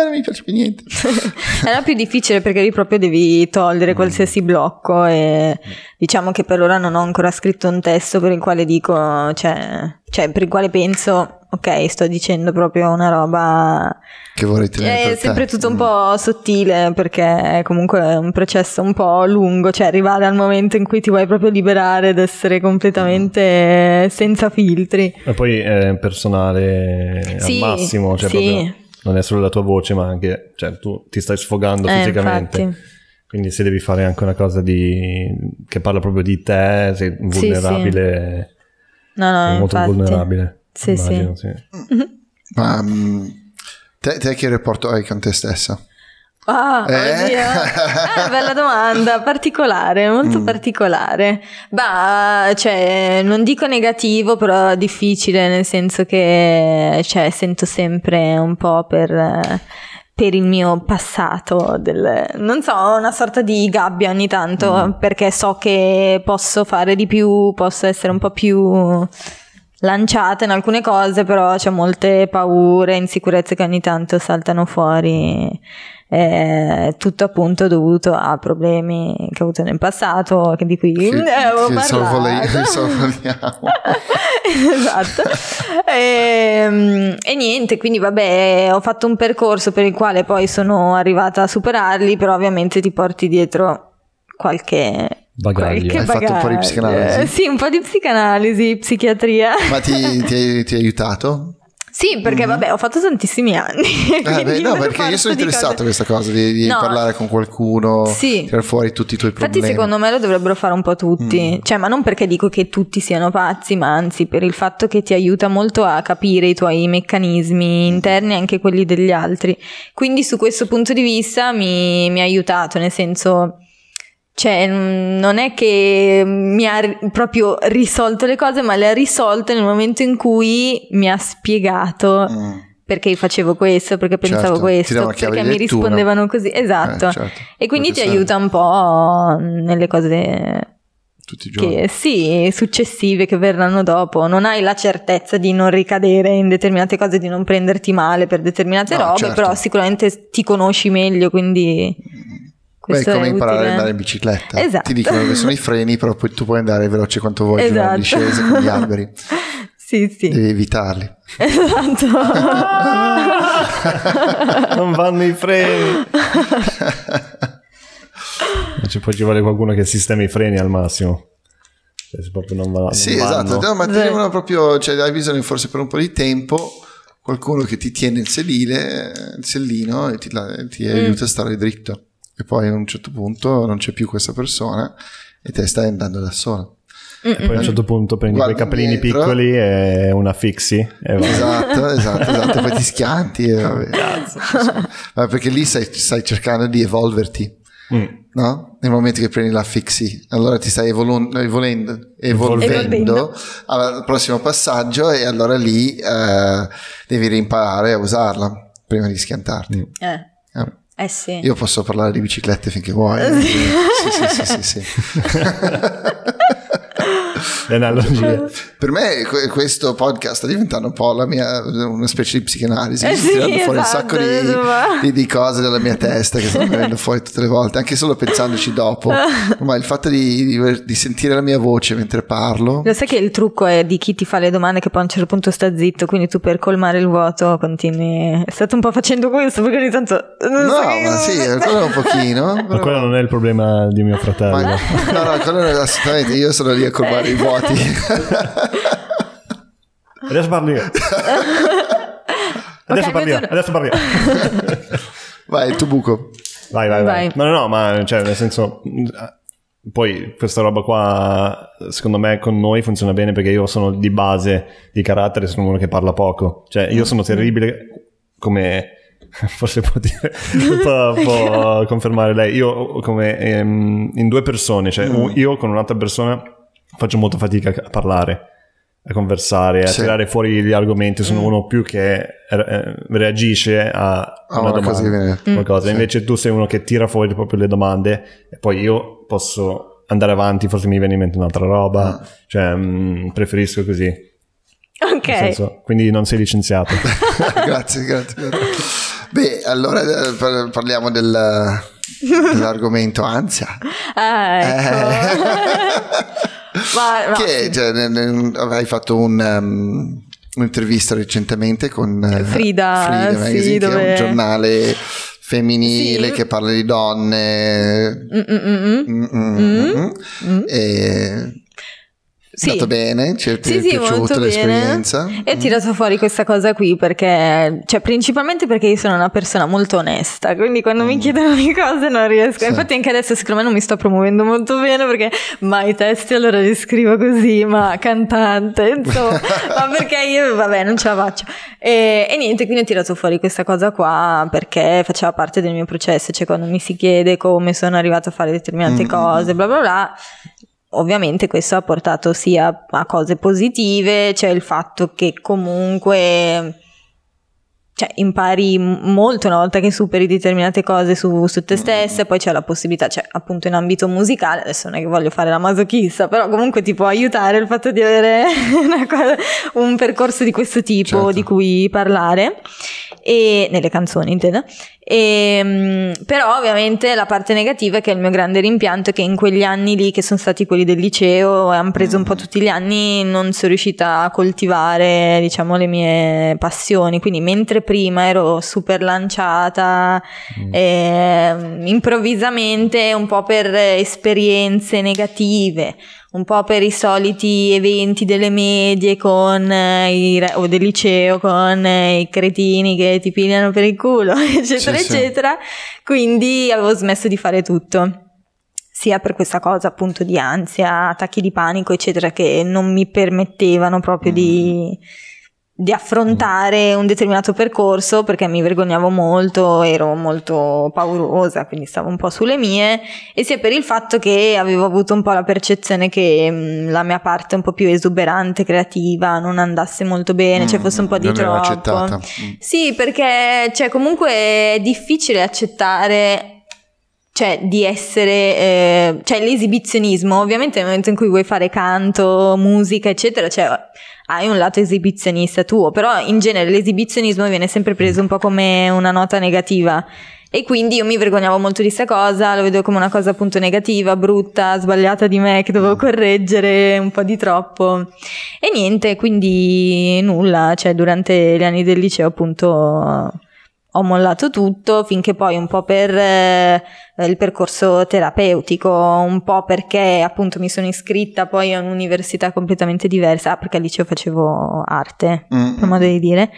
non mi piace più niente. Era più difficile perché lì proprio devi togliere mm. qualsiasi blocco e mm. diciamo che per ora non ho ancora scritto un testo per il quale dico, cioè, cioè per il quale penso, ok, sto dicendo proprio una roba che vorrei tenere. Eh, è sempre tutto un mm. po' sottile perché è comunque è un processo un po' lungo, cioè arrivare al momento in cui ti vuoi proprio liberare ed essere completamente senza filtri. E poi è personale sì, al massimo, cioè sì. proprio non è solo la tua voce, ma anche cioè, tu ti stai sfogando eh, fisicamente. Infatti. Quindi se devi fare anche una cosa di... che parla proprio di te, sei vulnerabile. Sì, No, no, è molto vulnerabile. Sì, immagino, sì. sì. Ma um, te, te che rapporto hai con te stessa? Ah, oh, eh? oddio. Ah, bella domanda, particolare, molto mm. particolare. Beh, cioè, non dico negativo, però difficile, nel senso che cioè, sento sempre un po' per per il mio passato, del, non so, una sorta di gabbia ogni tanto, mm. perché so che posso fare di più, posso essere un po' più lanciata in alcune cose, però c'è molte paure, insicurezze che ogni tanto saltano fuori eh, tutto appunto dovuto a problemi che ho avuto nel passato, di cui sì, sì, eh, parlato. Sorvoliamo. esatto. E, ehm, e, niente, quindi vabbè, ho fatto un percorso per il quale poi sono arrivata a superarli, però ovviamente ti porti dietro qualche... Bagaglio. Hai bagaglio. fatto un po' di psicanalisi? Sì, un po' di psicanalisi, psichiatria. Ma ti, ti, ti ha aiutato? Sì, perché mm-hmm. vabbè, ho fatto tantissimi anni. Eh, beh, no, perché io sono interessato a questa cosa di, di no. parlare con qualcuno, sì. tirare fuori tutti i tuoi problemi. Infatti, secondo me lo dovrebbero fare un po' tutti. Mm. Cioè, ma non perché dico che tutti siano pazzi, ma anzi, per il fatto che ti aiuta molto a capire i tuoi meccanismi mm. interni e anche quelli degli altri. Quindi, su questo punto di vista mi, mi ha aiutato, nel senso cioè, mm, non è che mi ha proprio risolto le cose, ma le ha risolte nel momento in cui mi ha spiegato. Mm perché facevo questo, perché pensavo certo, questo, perché mi rispondevano così. Eh, esatto. Eh, certo, e quindi ti serve. aiuta un po' nelle cose Tutti i giorni. Che, sì, successive che verranno dopo. Non hai la certezza di non ricadere in determinate cose, di non prenderti male per determinate no, robe, certo. però sicuramente ti conosci meglio, quindi mm. Questo Beh, come imparare ad andare in bicicletta. Esatto. Ti dicono che sono i freni, però poi tu puoi andare veloce quanto vuoi, esatto. la discese con gli alberi. Sì, sì. Devi evitarli. Esatto. non vanno i freni. non Ci può ci qualcuno che sistemi i freni al massimo. Cioè, se proprio non va. Sì, non esatto. No, ma devono proprio, cioè, hai bisogno forse per un po' di tempo qualcuno che ti tiene il sedile, il sellino e ti, ti mm. aiuta a stare dritto e poi a un certo punto non c'è più questa persona e te stai andando da sola. Mm, e poi a un mm. certo punto prendi Guardi quei capellini dentro. piccoli e una fixi. E esatto, esatto, esatto. poi ti schianti. E vabbè. Vabbè, perché lì stai, stai, cercando di evolverti. Mm. No? Nel momento che prendi la fixi, allora ti stai evolun- evolendo, evolvendo, evolvendo al prossimo passaggio e allora lì eh, devi rimparare a usarla prima di schiantarti. Mm. Eh. Eh. Eh sì. Io posso parlare di biciclette finché vuoi. sì, sì, sì, sì. sì. l'analogia. Per me questo podcast sta diventando un po' la mia, una specie di psicanalisi, eh sì, tirando fuori un esatto, sacco eh, di, di, cose dalla mia testa che stanno venendo fuori tutte le volte, anche solo pensandoci dopo, ma il fatto di, di, di, sentire la mia voce mentre parlo. Lo sai che il trucco è di chi ti fa le domande che poi a un certo punto sta zitto, quindi tu per colmare il vuoto continui... È stato un po' facendo questo perché ogni tanto... Non no, so ma sì, ancora un pochino. Però... Ma quello non è il problema di mio fratello. Ma, no, no, quello è assolutamente... Io sono lì a colmare il eh. vuoto party. adesso parli Adesso okay, parli adesso parli io. vai, tu buco. Vai, vai, vai, vai. No, no, no, ma cioè, nel senso... Poi questa roba qua, secondo me, con noi funziona bene perché io sono di base, di carattere, sono uno che parla poco. Cioè, io sono terribile come forse può, dire, può, può confermare lei. Io come ehm, in due persone, cioè mm. io con un'altra persona faccio molta fatica a parlare, a conversare, a sì. tirare fuori gli argomenti. Sono mm. uno più che eh, eh, reagisce a, ah, una, una domanda, mm. qualcosa. Mm. Invece sì. tu sei uno che tira fuori proprio le domande e poi io posso andare avanti, forse mi viene in mente un'altra roba, ah. cioè, mm. cioè mh, preferisco così. Ok. Senso, quindi non sei licenziato. grazie, grazie, grazie. Beh, allora eh, parliamo del, dell'argomento ansia. Ah, ecco. eh. Ma, no. che cioè, avrai fatto un, um, un'intervista recentemente con uh, Frida, Frida Magazine, sì, dove... un giornale femminile sì. che parla di donne. Mm-mm-mm. Mm-mm-mm. Mm-mm. E sì. È bene? Ci è sì, sì, piaciuta l'esperienza? Bene. E ho mm. tirato fuori questa cosa qui perché, cioè, principalmente perché io sono una persona molto onesta, quindi quando mm. mi chiedono le cose non riesco. Sì. Infatti, anche adesso, secondo me, non mi sto promuovendo molto bene perché mai testi allora li scrivo così, ma cantante, insomma, ma perché io, vabbè, non ce la faccio. E, e, niente, quindi ho tirato fuori questa cosa qua perché faceva parte del mio processo, cioè quando mi si chiede come sono arrivata a fare determinate mm. cose, bla bla bla ovviamente questo ha portato sia a cose positive, cioè il fatto che comunque cioè, impari molto una volta che superi determinate cose su, su te mm-hmm. stessa, mm. poi c'è la possibilità, cioè, appunto in ambito musicale, adesso non è che voglio fare la masochista, però comunque ti può aiutare il fatto di avere cosa, un percorso di questo tipo certo. di cui parlare, e, nelle canzoni intendo. E, ehm, però ovviamente la parte negativa è che il mio grande rimpianto è che in quegli anni lì, che sono stati quelli del liceo, e hanno preso un po' mm. tutti gli anni, non sono riuscita a coltivare, diciamo, le mie passioni, quindi mentre prima ero super lanciata, mm. eh, improvvisamente un po' per esperienze negative, un po' per i soliti eventi delle medie con eh, i, o del liceo con eh, i cretini che ti pigliano per il culo, eccetera, sì, eccetera. Sì. Quindi avevo smesso di fare tutto sia per questa cosa appunto di ansia, attacchi di panico, eccetera, che non mi permettevano proprio mm. di di affrontare mm. un determinato percorso perché mi vergognavo molto, ero molto paurosa, quindi stavo un po' sulle mie, e sia per il fatto che avevo avuto un po' la percezione che mh, mm, la mia parte un po' più esuberante, creativa, non andasse molto bene, cioè mm, cioè fosse un po' di troppo. Accettata. Mm. Sì, perché cioè, comunque è difficile accettare cioè di essere, eh, cioè l'esibizionismo, ovviamente nel momento in cui vuoi fare canto, musica, eccetera, cioè hai un lato esibizionista tuo, però in genere l'esibizionismo viene sempre preso un po' come una nota negativa. E quindi io mi vergognavo molto di questa cosa, lo vedo come una cosa appunto negativa, brutta, sbagliata di me che dovevo correggere un po' di troppo. E niente, quindi nulla, cioè durante gli anni del liceo appunto ho mollato tutto finché poi un po' per eh, il percorso terapeutico, un po' perché appunto mi sono iscritta poi a un'università completamente diversa, ah, perché al liceo facevo arte, mm. per mm, modo mm. di dire.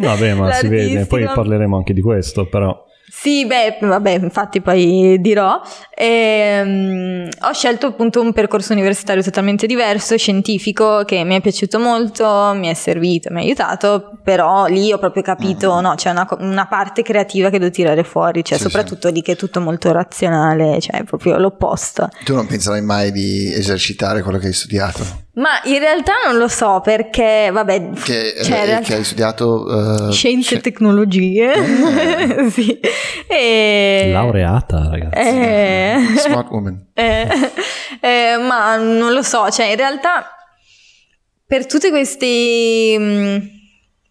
Vabbè, ma si vede, poi parleremo anche di questo, però. Sì, beh, vabbè, infatti poi dirò. Ehm, ho scelto appunto un percorso universitario totalmente diverso, scientifico, che mi è piaciuto molto, mi è servito, mi ha aiutato, però lì ho proprio capito, uh-huh. no, c'è una, una, parte creativa che devo tirare fuori, cioè sì, soprattutto sì. lì che è tutto molto razionale, cioè proprio l'opposto. Tu non penserai mai di esercitare quello che hai studiato? Ma in realtà non lo so perché, vabbè, che, cioè, eh, che hai studiato uh, scienze e tecnologie, eh. sì. E... laureata, ragazzi, eh... smart woman. Eh. Eh, ma non lo so, cioè, in realtà, per tutti questi mm,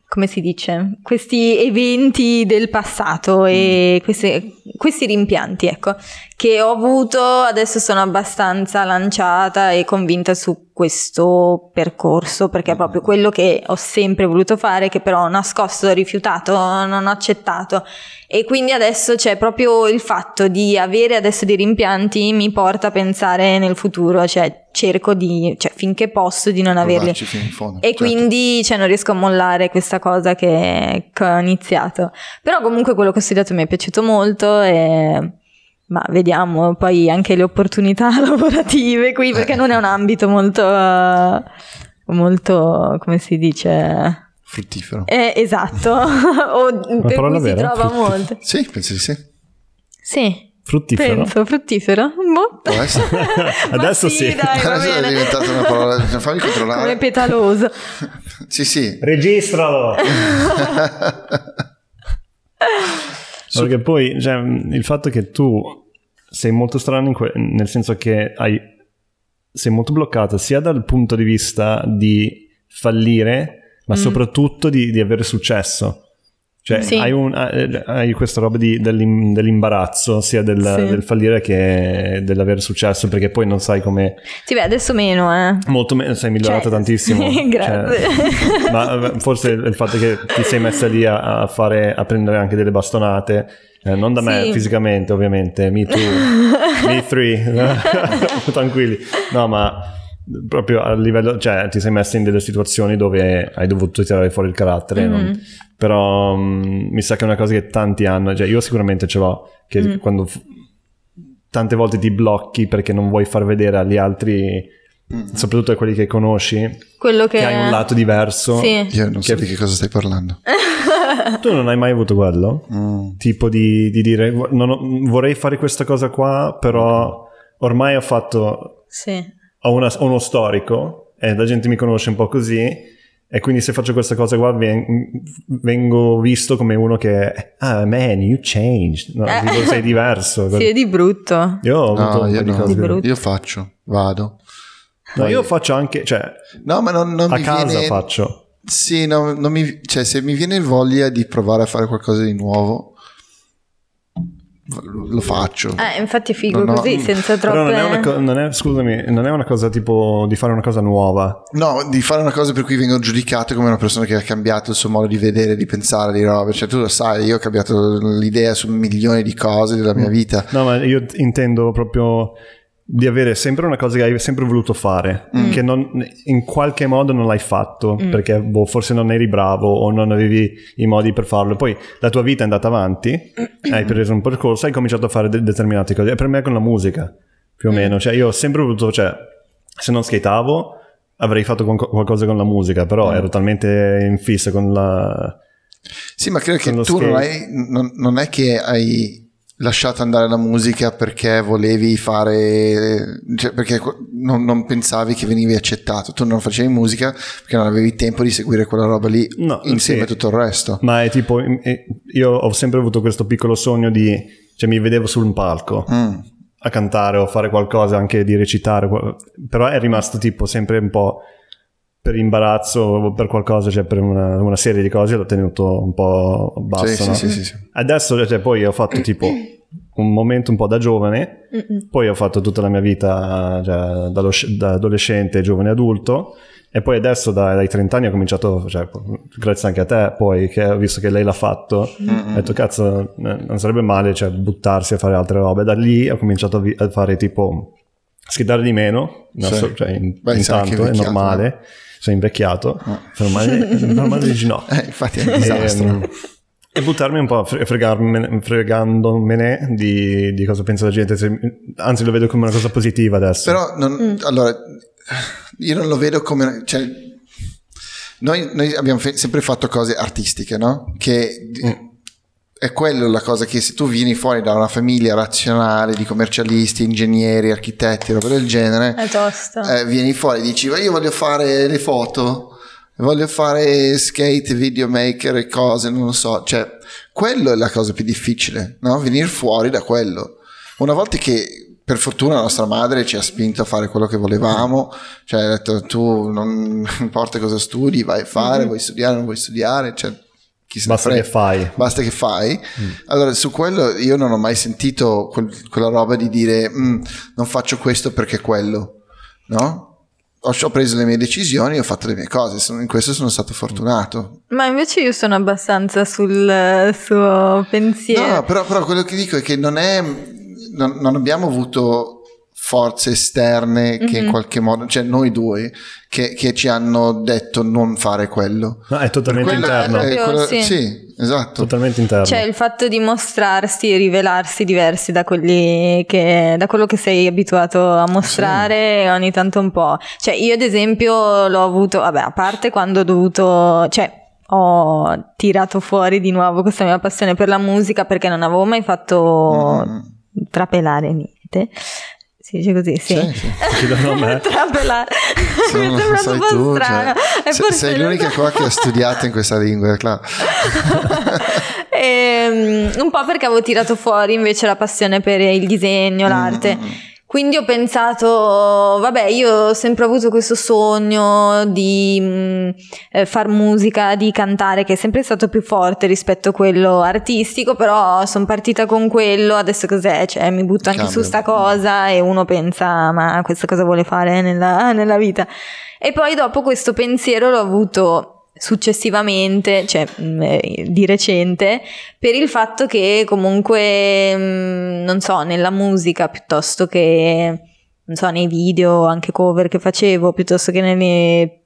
come si dice, questi eventi del passato e mm. queste, questi rimpianti, ecco che ho avuto, adesso sono abbastanza lanciata e convinta su questo percorso perché è mm-hmm. proprio quello che ho sempre voluto fare, che però ho nascosto, ho rifiutato, non ho accettato e quindi adesso c'è proprio il fatto di avere adesso dei rimpianti mi porta a pensare nel futuro, cioè cerco di, cioè finché posso di non averli fino in fondo, e certo. quindi cioè, non riesco a mollare questa cosa che, che ho iniziato, però comunque quello che ho studiato mi è piaciuto molto e ma vediamo poi anche le opportunità lavorative qui perché eh. non è un ambito molto, eh, molto come si dice fruttifero eh, esatto o per cui vera, si trova fruttif- molto sì penso di sì sì Fruttifero. Penso, fruttifero. Boh. Adesso, Adesso sì. sì. Dai, Adesso è diventata una parola. Fammi controllare. Come petaloso. sì, sì. Registralo. Sì. Perché poi cioè, il fatto che tu sei molto strano, que- nel senso che hai, sei molto bloccata sia dal punto di vista di fallire, ma mm. soprattutto di, di avere successo. Cioè, sì. hai, un, ah, eh, hai, questa roba di, dell'im, dell'imbarazzo, sia del, sì. del, fallire che dell'avere successo, perché poi non sai come. Sì, beh, adesso meno, eh. Molto meno, sei migliorata cioè... tantissimo. Cioè, grazie. Cioè, ma forse il fatto che ti sei messa lì a, a, fare, a prendere anche delle bastonate. Eh, non da me fisicamente, ovviamente, me too, me three, tranquilli. No, ma proprio a livello, cioè ti sei messo in delle situazioni dove hai dovuto tirare fuori il carattere, mm-hmm. no? però um, mi sa che è una cosa che tanti hanno, cioè io sicuramente ce l'ho, che mm-hmm. quando f- tante volte ti blocchi perché non vuoi far vedere agli altri, mm-hmm. soprattutto a quelli che conosci, Quello che... che hai un lato diverso. Sì. Io non so di che cosa stai parlando. tu non hai mai avuto quello? Mm. Tipo di, di dire ho, vorrei fare questa cosa qua, però ormai ho fatto... Sì ho, una, ho uno storico e eh, la gente mi conosce un po' così e quindi se faccio questa cosa qua vengo visto come uno che ah man you changed no, eh. dico, sei diverso sì è di brutto io ho avuto no, un io, no. di cose io faccio vado no, io faccio anche cioè no ma non, non a casa viene... faccio sì no, non mi, cioè se mi viene voglia di provare a fare qualcosa di nuovo lo faccio. Eh, infatti è figo non così, ho... senza troppe... Non è, una co- non è, scusami, non è una cosa tipo di fare una cosa nuova. No, di fare una cosa per cui vengo giudicato come una persona che ha cambiato il suo modo di vedere, di pensare, di roba. Cioè tu lo sai, io ho cambiato l'idea su milioni di cose della mia mm. vita. No, ma io intendo proprio di avere sempre una cosa che hai sempre voluto fare, mm. che non, in qualche modo non l'hai fatto, mm. perché boh, forse non eri bravo o non avevi i modi per farlo. Poi la tua vita è andata avanti, hai preso un percorso, hai cominciato a fare de- determinate cose. E per me è con la musica, più o mm. meno. Cioè, io ho sempre voluto, cioè, se non skateavo, avrei fatto con- qualcosa con la musica, però mm. ero talmente in fissa con la... Sì, ma credo che tu non, hai, non, non è che hai lasciato andare la musica perché volevi fare cioè perché non, non, pensavi che venivi accettato tu non facevi musica perché non avevi tempo di seguire quella roba lì no, insieme sì. a tutto il resto ma è tipo io ho sempre avuto questo piccolo sogno di cioè mi vedevo su un palco mm. a cantare o fare qualcosa anche di recitare però è rimasto tipo sempre un po' per imbarazzo per qualcosa, cioè per una, una, serie di cose l'ho tenuto un po' basso. Sì, no? sì, sì, Adesso cioè, poi ho fatto tipo un momento un po' da giovane, poi ho fatto tutta la mia vita cioè, da, da adolescente, giovane adulto. E poi adesso da, dai 30 anni ho cominciato, cioè, grazie anche a te, poi che ho visto che lei l'ha fatto, mm-hmm. ho detto cazzo, non sarebbe male cioè, buttarsi a fare altre robe. Da lì ho cominciato a, vi- a fare tipo schittare di meno, sì. so, cioè, in, Beh, intanto è normale. Eh sono invecchiato, ah. per male di ginocchio. Eh, infatti è un disastro. E, ehm, e buttarmi un po', fregarmene, fregandomene di, di, cosa pensa la gente, se, anzi lo vedo come una cosa positiva adesso. Però, non, mm. allora, io non lo vedo come... Cioè, noi, noi abbiamo fe- sempre fatto cose artistiche, no? Che... Mm è quella la cosa che se tu vieni fuori da una famiglia razionale di commercialisti, ingegneri, architetti, roba del genere, è tosta. Eh, vieni fuori e dici, ma io voglio fare le foto, voglio fare skate, videomaker e cose, non lo so, cioè, quello è la cosa più difficile, no? Venire fuori da quello. Una volta che per fortuna la nostra madre ci ha spinto a fare quello che volevamo, cioè ha detto tu non importa cosa studi, vai a fare, mm-hmm. vuoi studiare, non vuoi studiare, eccetera. Cioè, Chissà basta frega. che fai. Basta che fai. Mm. Allora, su quello io non ho mai sentito quel, quella roba di dire mm, non faccio questo perché quello, no? Ho, ho preso le mie decisioni, ho fatto le mie cose, sono, in questo sono stato fortunato. Ma invece io sono abbastanza sul suo pensiero. No, però, però quello che dico è che non è... non, non abbiamo avuto forze esterne che mm-hmm. in mhm. qualche modo, cioè noi due, che, che, ci hanno detto non fare quello. No, è totalmente quello interno. È, è quello, sì. sì. esatto. Totalmente interno. Cioè il fatto di mostrarsi e rivelarsi diversi da, quelli che, da quello che sei abituato a mostrare sì. ogni tanto un po'. Cioè io ad esempio l'ho avuto, vabbè, a parte quando ho dovuto, cioè ho tirato fuori di nuovo questa mia passione per la musica perché non avevo mai fatto... Mm. trapelare niente si dice così, sì. sì, sì. Secondo me. Trapela. Sono, Mi sembra un po' tu, strano. Cioè, se, sei l'unica qua che ha studiato in questa lingua, Cla. e, um, un po' perché avevo tirato fuori invece la passione per il disegno, mm, l'arte. Mm. mm. Quindi ho pensato, vabbè, io ho sempre avuto questo sogno di mh, mm, eh, far musica, di cantare, che è sempre stato più forte rispetto a quello artistico, però sono partita con quello, adesso cos'è? Cioè, mi butto anche Cambio. su sta cosa e uno pensa, ma questa cosa vuole fare nella, nella vita. E poi dopo questo pensiero l'ho avuto successivamente, cioè mm, eh, di recente, per il fatto che comunque, mm, non so, nella musica piuttosto che, non so, nei video, anche cover che facevo, piuttosto che nelle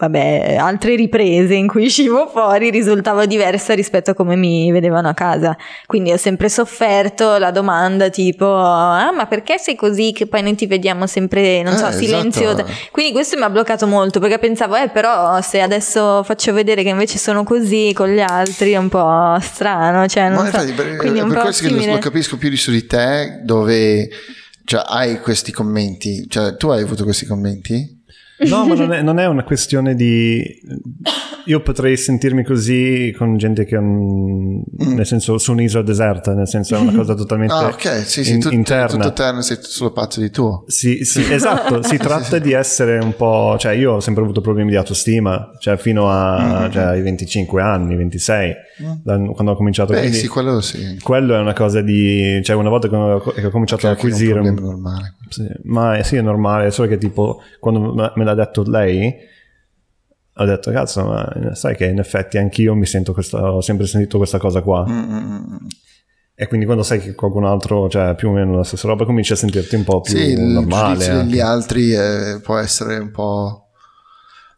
vabbè, altre riprese in cui uscivo fuori risultava diversa rispetto a come mi vedevano a casa. Quindi ho sempre sofferto la domanda tipo, ah ma perché sei così che poi noi ti vediamo sempre, non eh, so, esatto. silenziosa? Esatto. Quindi questo mi ha bloccato molto perché pensavo, eh però se adesso faccio vedere che invece sono così con gli altri è un po' strano. Cioè, non ma so, infatti, per, eh, quindi è per questo simile. che lo capisco più di su di te dove... Cioè, hai questi commenti, cioè, tu hai avuto questi commenti? No, ma non è, non è, una questione di... Io potrei sentirmi così con gente che... Mm. Nel senso, su un'isola deserta, nel senso è una cosa totalmente ah, okay. sì, sì, in, tu, interna. Tutto interno, sei solo pazzo di tuo. Sì, sì, esatto. Si tratta sì, di essere un po'... Cioè, io ho sempre avuto problemi di autostima, cioè fino a, mm. cioè, ai 25 anni, 26, mm. da, quando ho cominciato. Beh, quindi, sì, quello sì. Quello è una cosa di... Cioè, una volta che ho, che ho cominciato ad acquisire... Un problema normale sì, ma sì, è normale, solo che tipo quando me l'ha detto lei, ho detto cazzo, ma sai che in effetti anch'io mi sento questa, ho sempre sentito questa cosa qua. Mm-hmm. E quindi quando sai che qualcun altro, cioè più o meno la stessa roba, cominci a sentirti un po' più sì, normale. Sì, degli altri eh, può essere un po'...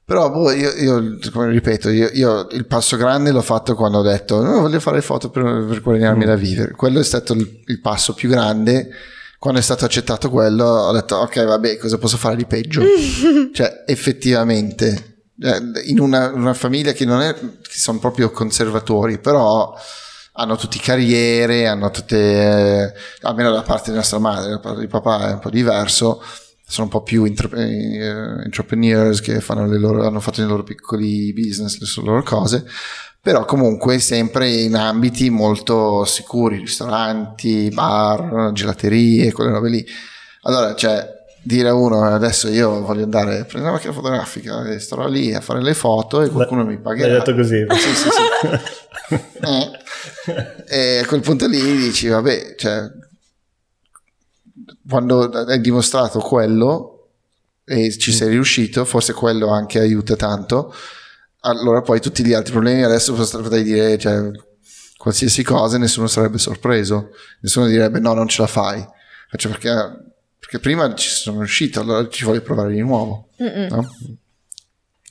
Però boh, io, io, come ripeto, io, io, il passo grande l'ho fatto quando ho detto no, voglio fare foto per, per guadagnarmi mm. da vivere. Quello è stato il, il passo più grande quando è stato accettato quello ho detto ok vabbè cosa posso fare di peggio cioè effettivamente cioè, in una, una famiglia che non è che sono proprio conservatori però hanno tutti carriere hanno tutte eh, almeno da parte di nostra madre da parte di papà è un po' diverso sono un po' più intrap- eh, entrepreneurs che fanno loro, hanno fatto i loro piccoli business le loro cose però comunque sempre in ambiti molto sicuri, ristoranti, bar, gelaterie, quelle robe lì. Allora, cioè, dire a uno adesso io voglio andare a prendere una macchina fotografica e starò lì a fare le foto e qualcuno Beh, mi pagherà. Hai detto così. Eh, sì, sì, sì. eh. E a quel punto lì dici, vabbè, cioè, quando hai dimostrato quello e ci mm. sei riuscito, forse quello anche aiuta tanto allora poi tutti gli altri problemi adesso potrei dire cioè, qualsiasi cosa e nessuno sarebbe sorpreso, nessuno direbbe no, non ce la fai, cioè, perché, perché prima ci sono riuscito, allora ci voglio provare di nuovo. No?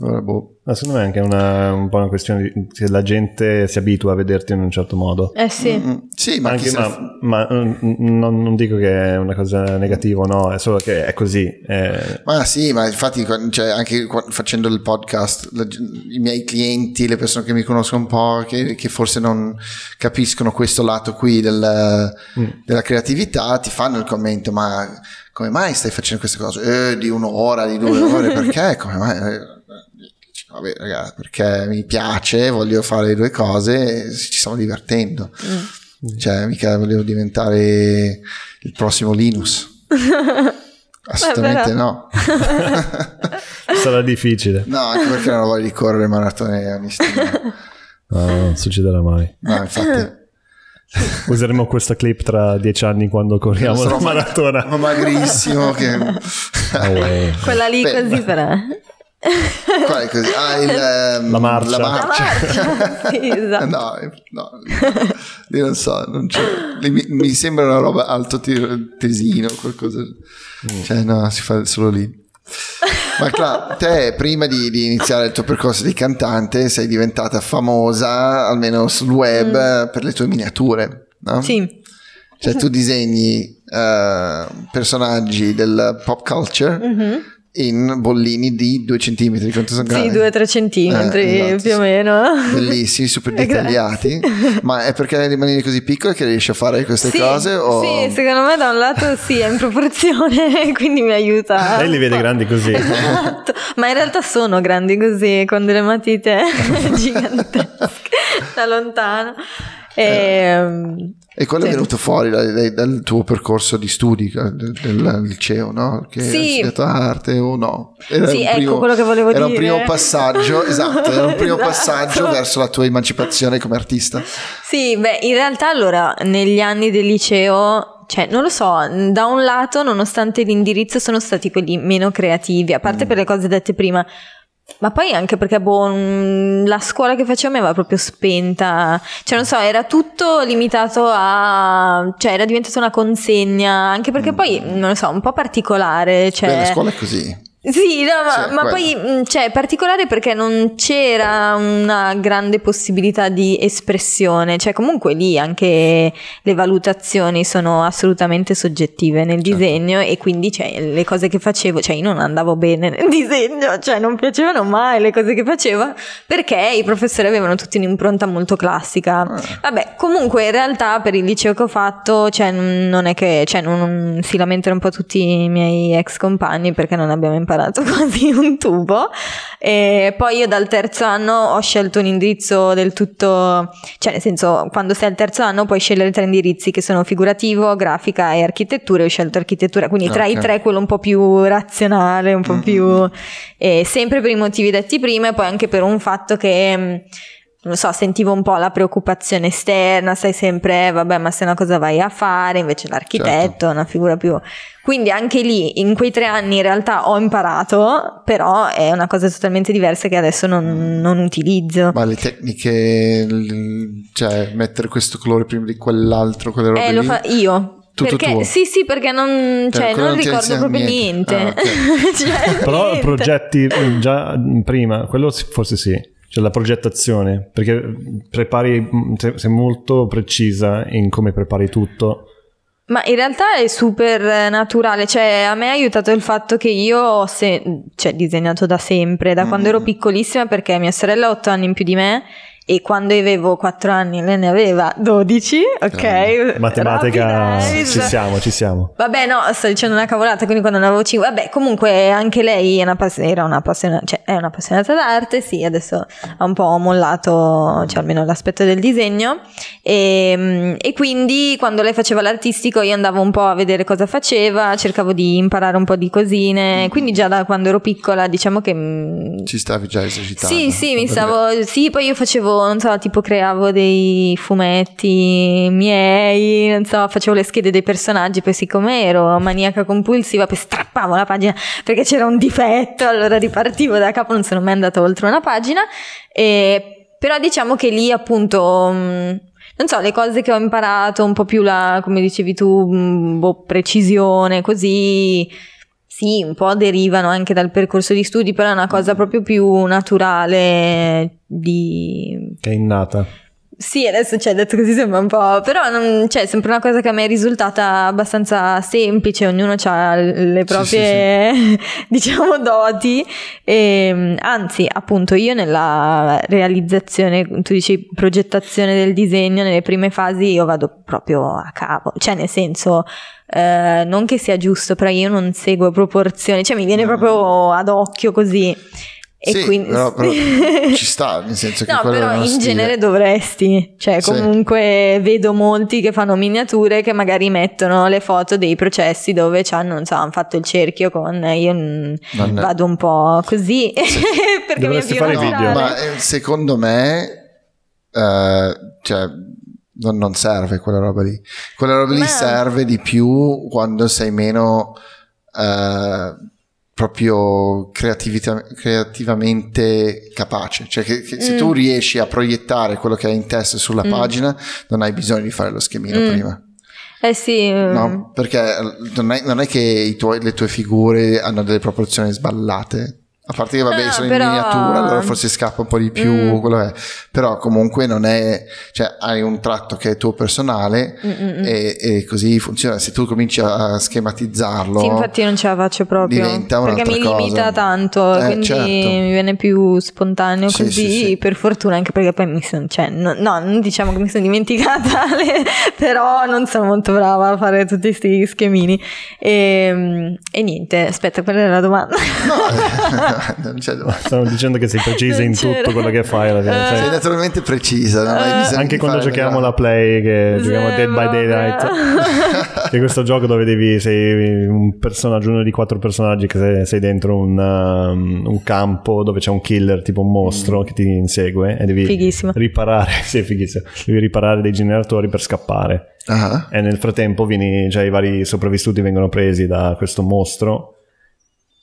Allora, eh, boh. Ma secondo me è anche una, un po' una questione di, che la gente si abitua a vederti in un certo modo. Eh sì. Mm, mm. sì, ma, anche, ma, f- ma mm, mm, non, non, dico che è una cosa negativa, no, è solo che è così. È... Ma sì, ma infatti cioè, anche facendo il podcast, la, i miei clienti, le persone che mi conoscono un po', che, che forse non capiscono questo lato qui del, mm. della creatività, ti fanno il commento, ma come mai stai facendo queste cose? Eh, di un'ora, di due ore, perché? Come mai? vabbè ragazzi, perché mi piace, voglio fare le due cose, e ci stiamo divertendo. Mm. Cioè, mica volevo diventare il prossimo Linus. Assolutamente no. Sarà difficile. No, anche perché non voglio di correre maratone ogni settimana. No, non succederà mai. No, infatti. Useremo questa clip tra dieci anni quando corriamo Sono la maratona. Ma magrissimo che... Ah, Quella lì così però. Qual è così? Ah, il, um, la marcia. La marcia. La marcia. sì, esatto. no, no, io non so, non mi, mi, sembra una roba alto tesino, qualcosa. Mm. Cioè, no, si fa solo lì. Ma Cla, te prima di, di, iniziare il tuo percorso di cantante sei diventata famosa, almeno sul web, mm. per le tue miniature, no? Sì. Cioè tu disegni uh, personaggi del pop culture mm-hmm in bollini di 2 cm, quanto sono grandi? Sì, 2-3 cm eh, esatto, più o meno. Bellissimi, super dettagliati. Ma è perché hai rimani così piccolo che riesci a fare queste sì, cose? O... Sì, secondo me da un lato sì, è in proporzione, quindi mi aiuta. Lei li vede grandi così. Esatto, ma in realtà sono grandi così, con delle matite gigantesche da lontano. E, eh, ehm, e quello sì. è venuto fuori dal, dal, tuo percorso di studi eh, del, del liceo, no? Che sì. hai studiato arte o no? Era sì, ecco quello che volevo era dire. Era un primo passaggio, esatto, era un primo esatto. passaggio verso la tua emancipazione come artista. Sì, beh, in realtà allora negli anni del liceo cioè, non lo so, da un lato, nonostante l'indirizzo, sono stati quelli meno creativi, a parte mm. per le cose dette prima, ma poi anche perché boh, mm, la scuola che facevo mi aveva proprio spenta, cioè non so, era tutto limitato a... cioè era diventata una consegna, anche perché mm. poi, non lo so, un po' particolare. Cioè... Beh, la cioè scuola è così. Sì, no, ma, cioè, ma poi cioè, è particolare perché non c'era una grande possibilità di espressione, cioè comunque lì anche le valutazioni sono assolutamente soggettive nel certo. disegno e quindi cioè, le cose che facevo, cioè io non andavo bene nel disegno, cioè non piacevano mai le cose che facevo perché i professori avevano tutti un'impronta molto classica. Eh. Vabbè, comunque in realtà per il liceo che ho fatto, cioè non è che, cioè non, si lamentano un po' tutti i miei ex compagni perché non abbiamo imparato imparato quasi un tubo. E poi io dal terzo anno ho scelto un indirizzo del tutto, cioè nel senso quando sei al terzo anno puoi scegliere tre indirizzi che sono figurativo, grafica e architettura. Io ho scelto architettura, quindi tra i tre quello un po' più razionale, un po' mm-hmm. più... Eh, sempre per i motivi detti prima e poi anche per un fatto che mm, non so, sentivo un po' la preoccupazione esterna, sai sempre, eh, vabbè, ma se no cosa vai a fare? Invece l'architetto certo. è una figura più... Quindi anche lì, in quei tre anni in realtà ho imparato, però è una cosa totalmente diversa che adesso non, non utilizzo. Ma le tecniche, cioè mettere questo colore prima di quell'altro, quelle robe Eh, lo fa io, tutto perché, tuo. Sì, sì, perché non, cioè, cioè non, non ricordo proprio niente. niente. Ah, okay. cioè, Però niente. progetti già prima, quello forse sì cioè la progettazione, perché prepari, sei molto precisa in come prepari tutto. Ma in realtà è super eh, naturale, cioè a me ha aiutato il fatto che io ho se- cioè, disegnato da sempre, da mm. quando ero piccolissima, perché mia sorella ha otto anni in più di me e quando avevo 4 anni lei ne aveva 12, ok? Eh, matematica, ci siamo, ci siamo. Vabbè, no, sto dicendo una cavolata, quindi quando ne avevo 5, vabbè, comunque anche lei una pass- era una appassionata, cioè è una un'appassionata d'arte, sì, adesso ha un po' mollato, cioè almeno l'aspetto del disegno e, ehm, e quindi quando lei faceva l'artistico io andavo un po' a vedere cosa faceva, cercavo di imparare un po' di cosine, quindi già da quando ero piccola diciamo che... Mm, ci stavi già esercitando. Sì, sì, mi stavo... Sì, poi io facevo non so, tipo creavo dei fumetti miei, non so, facevo le schede dei personaggi, poi siccome ero maniaca compulsiva, poi strappavo la pagina perché c'era un difetto, allora ripartivo da capo, non sono mai andato oltre una pagina, e, però diciamo che lì appunto... Mm, non so, le cose che ho imparato, un po' più la, come dicevi tu, mm, boh, precisione, così, sì, un po' derivano anche dal percorso di studi, però è una cosa proprio più naturale di... che è innata. Sì, adesso ci cioè, detto così sembra un po'. Però non, cioè, è sempre una cosa che a me è risultata abbastanza semplice, ognuno ha le proprie, sì, sì, sì. diciamo, doti. E, ehm, anzi, appunto, io nella realizzazione, tu dici progettazione del disegno, nelle prime fasi io vado proprio a capo, cioè, nel senso. Eh, non che sia giusto, però io non seguo proporzioni, cioè mi viene no. proprio ad occhio così. E sì, quindi... però, però ci sta, nel senso che... No, però in stile. genere dovresti, cioè comunque sì. vedo molti che fanno miniature che magari mettono le foto dei processi dove hanno, non so, hanno fatto il cerchio con... Io mm, non vado un po' così sì. perché Dovresti mi avvio fare video. Ma eh, secondo me, eh, cioè, non, non, serve quella roba lì. Quella roba Ma... lì serve di più quando sei meno... Eh, proprio creativita- creativamente capace, cioè che, che se mm. tu riesci a proiettare quello che hai in testa sulla mm. pagina non hai bisogno di fare lo schemino mm. prima. Eh sì. Eh. No, perché eh, non è, non è che tuoi, le tue figure hanno delle proporzioni sballate, a parte che vabbè, no, ah, sono però... in miniatura, allora forse scappa un po' di più, mm. quello è. Però comunque non è, cioè hai un tratto che è tuo personale mm, mm, mm. e, e, così funziona. Se tu cominci a schematizzarlo, sì, infatti non ce la faccio proprio. Diventa perché mi limita tanto, eh, quindi certo. mi viene più spontaneo sì, così, sì, sì. per fortuna, anche perché poi mi sono, cioè, no, no, non diciamo che mi sono dimenticata, le, però non sono molto brava a fare tutti questi schemini. E, ehm, e niente, aspetta, quella era la domanda? No, non c'è domanda. Stavo dicendo che sei precisa in tutto quello che fai. Alla fine. Sei, sei cioè- naturalmente precisa. Uh, anche quando giochiamo la play, che sì, giochiamo Dead by Daylight, che è questo gioco dove devi, sei un personaggio, uno di quattro personaggi che sei, sei dentro un, um, un, campo dove c'è un killer, tipo un mostro mm. che ti insegue e devi fighissimo. riparare. Sì, fighissimo. Devi riparare dei generatori per scappare. Uh-huh. E nel frattempo vieni, cioè, i vari sopravvissuti vengono presi da questo mostro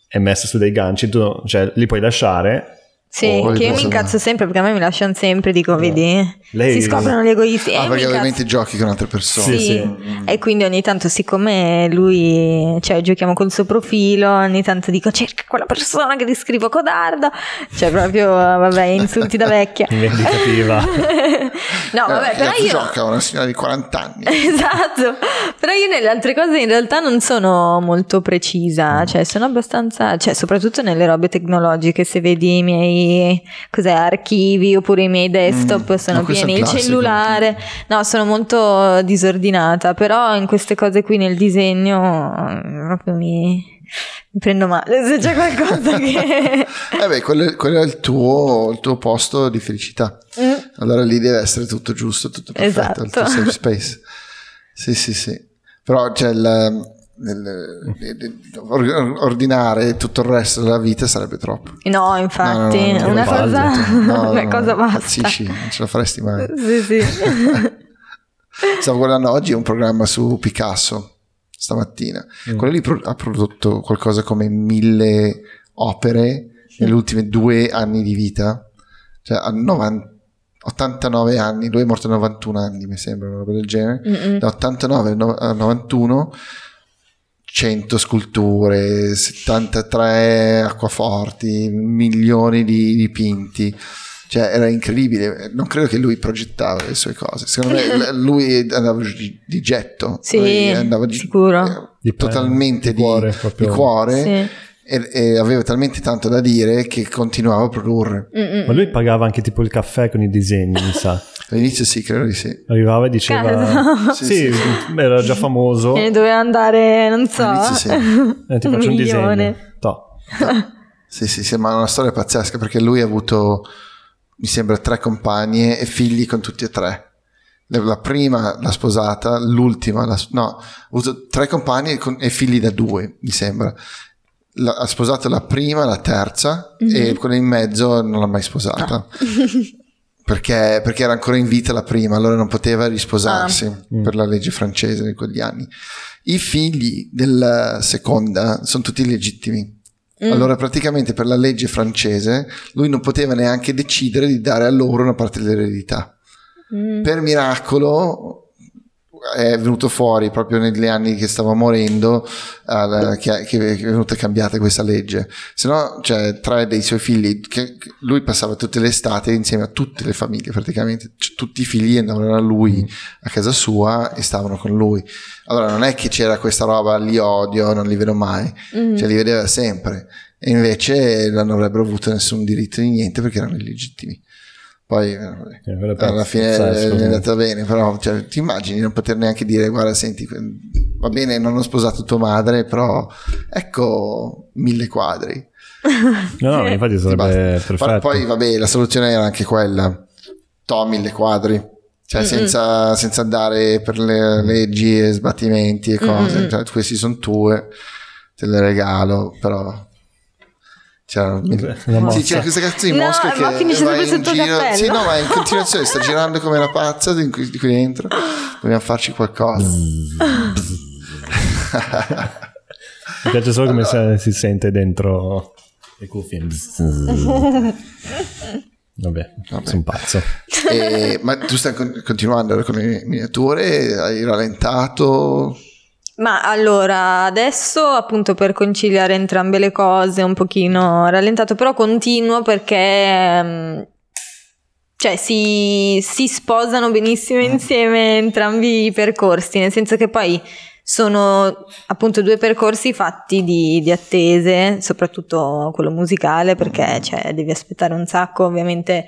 è messo su dei ganci, tu, cioè, li puoi lasciare sì, oh, che io mi incazzo sempre perché a me mi lasciano sempre, dico, no. Eh. vedi, eh, Lei, si scoprono gli egoisti. Ah, eh, perché ovviamente giochi con altre persone. Sì, sì. sì. Mm. e quindi ogni tanto siccome lui, cioè giochiamo col suo profilo, ogni tanto dico cerca quella persona che ti scrivo codardo, cioè proprio, vabbè, insulti da vecchia. Vendicativa. no, vabbè, eh, però io... gioca una signora di 40 anni. esatto, però io nelle altre cose in realtà non sono molto precisa, mm. cioè sono abbastanza, cioè soprattutto nelle robe tecnologiche, se vedi i miei cos'è, archivi oppure i miei desktop mm, sono pieni, il cellulare, no, sono molto disordinata, però in queste cose qui nel disegno eh, proprio mi mi prendo male se c'è qualcosa che... eh beh, quello, quello è il tuo, il tuo, posto di felicità. Mm. Allora lì deve essere tutto giusto, tutto perfetto, esatto. il tuo esatto. safe space. Sì, sì, sì. Però c'è il nel, nel, ordinare tutto il resto della vita sarebbe troppo. No, infatti, no, no, no, una, cosa, una cosa basta. sì, non ce la faresti mai. sì, sì. Stavo guardando oggi un programma su Picasso stamattina. Mm. Quello lì pro- ha prodotto qualcosa come mille opere sì. negli ultimi due anni di vita, cioè a 90. 89 anni, lui è morto a 91 anni mi sembra, una roba del genere, Mm-mm. da 89 a 91 100 sculture, 73 acquaforti, milioni di dipinti. Cioè, era incredibile. Non credo che lui progettava le sue cose. Secondo me lui andava di, di getto. Sì, andava di, sicuro. Eh, totalmente di cuore. Di, cuore sì. e, e, aveva talmente tanto da dire che continuava a produrre. Mm-mm. Ma lui mm. pagava anche tipo il caffè con i disegni, mi sa. All'inizio sì, credo di sì. Arrivava e diceva... Sì, sì, sì, era già famoso. E doveva andare, non so... All'inizio sì. Eh, ti faccio un, un disegno. Toh. Sì, sì, sì, ma è una storia pazzesca perché lui ha avuto, mi sembra, tre compagne e figli con tutti e tre. La prima l'ha sposata, l'ultima, la, no, ha avuto tre compagne e, e figli da due, mi sembra. La, ha sposato la prima, la terza mm-hmm. e quella in mezzo non l'ha mai sposata. No. perché, perché, era ancora in vita la prima, allora non poteva risposarsi ah. Mm. per la legge francese di quegli anni. I figli della seconda sono tutti legittimi. Mm. Allora praticamente per la legge francese lui non poteva neanche decidere di dare a loro una parte dell'eredità. Mm. Per miracolo è venuto fuori proprio negli anni che stava morendo uh, che, che, è venuta cambiata questa legge se no cioè, tre dei suoi figli che, lui passava tutte le estate insieme a tutte le famiglie praticamente cioè, tutti i figli andavano da lui a casa sua e stavano con lui allora non è che c'era questa roba li odio non li vedo mai mm-hmm. cioè li vedeva sempre e invece non avrebbero avuto nessun diritto di niente perché erano illegittimi poi eh, eh alla fine è andata bene, però cioè, ti immagini non poter neanche dire guarda senti, va bene non ho sposato tua madre, però ecco mille quadri. no, no, infatti sarebbe perfetto. Poi vabbè, la soluzione era anche quella, to mille quadri. Cioè, senza, senza, andare per le leggi e sbattimenti e cose, cioè, questi sono tue, te le regalo, però cioè, sì, c'è questa cazzo di mosca no, che ma finisce in giro. Cappello. Sì, no, ma in continuazione sta girando come una pazza di qui, di qui dentro. Dobbiamo farci qualcosa. Mm. Mi piace solo allora. come si sente dentro le cuffie. Vabbè, Vabbè, sono pazzo. E, eh, ma tu stai continuando con le miniature? Hai rallentato? Ma allora, adesso appunto per conciliare entrambe le cose un pochino rallentato, però continuo perché mm, cioè si, si sposano benissimo mm. insieme entrambi i percorsi, nel senso che poi sono appunto due percorsi fatti di, di attese, soprattutto quello musicale, perché mm. cioè, devi aspettare un sacco, ovviamente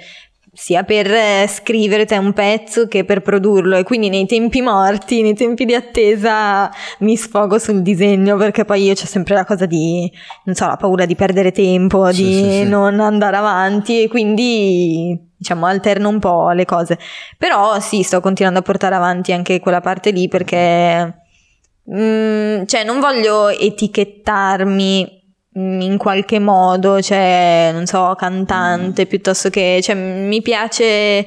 sia per eh, scrivere te un pezzo che per produrlo e quindi nei tempi morti, nei tempi di attesa mi sfogo sul disegno perché poi io c'è sempre la cosa di, non so, la paura di perdere tempo, sì, di sì, sì. non andare avanti e quindi diciamo alterno un po' le cose. Però sì, sto continuando a portare avanti anche quella parte lì perché... Mm, cioè non voglio etichettarmi Mm, in qualche modo, cioè, non so, cantante mm. piuttosto che, cioè, mi piace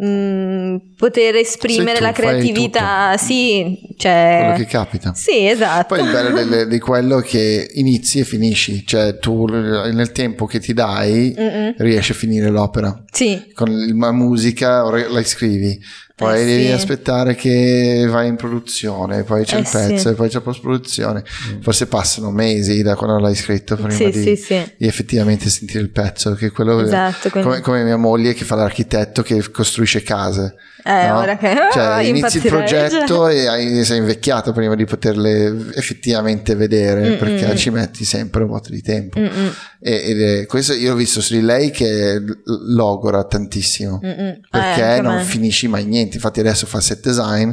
mm, poter esprimere la creatività, sì, cioè... Quello che capita. Sì, esatto. Poi il bello di quello che inizi e finisci, cioè tu nel tempo che ti dai Mm-mm. riesci a finire l'opera. Sì. Con la musica la scrivi poi eh devi sì. aspettare che vai in produzione, poi c'è eh il pezzo, sì. poi c'è post-produzione. Mm. Forse passano mesi da quando l'hai scritto prima sì, di, di, effettivamente sentire il pezzo. Che quello esatto, quindi... come mia moglie che fa l'architetto che costruisce case. Eh, no? ora che cioè, inizi il progetto e hai, sei invecchiato prima di poterle effettivamente vedere Mm-mm. perché mm, mm. ci metti sempre un po' di tempo. Mm, e, è, questo io ho visto su di lei che logora tantissimo Mm-mm. perché eh, non finisci mai niente. Infatti, adesso fa set design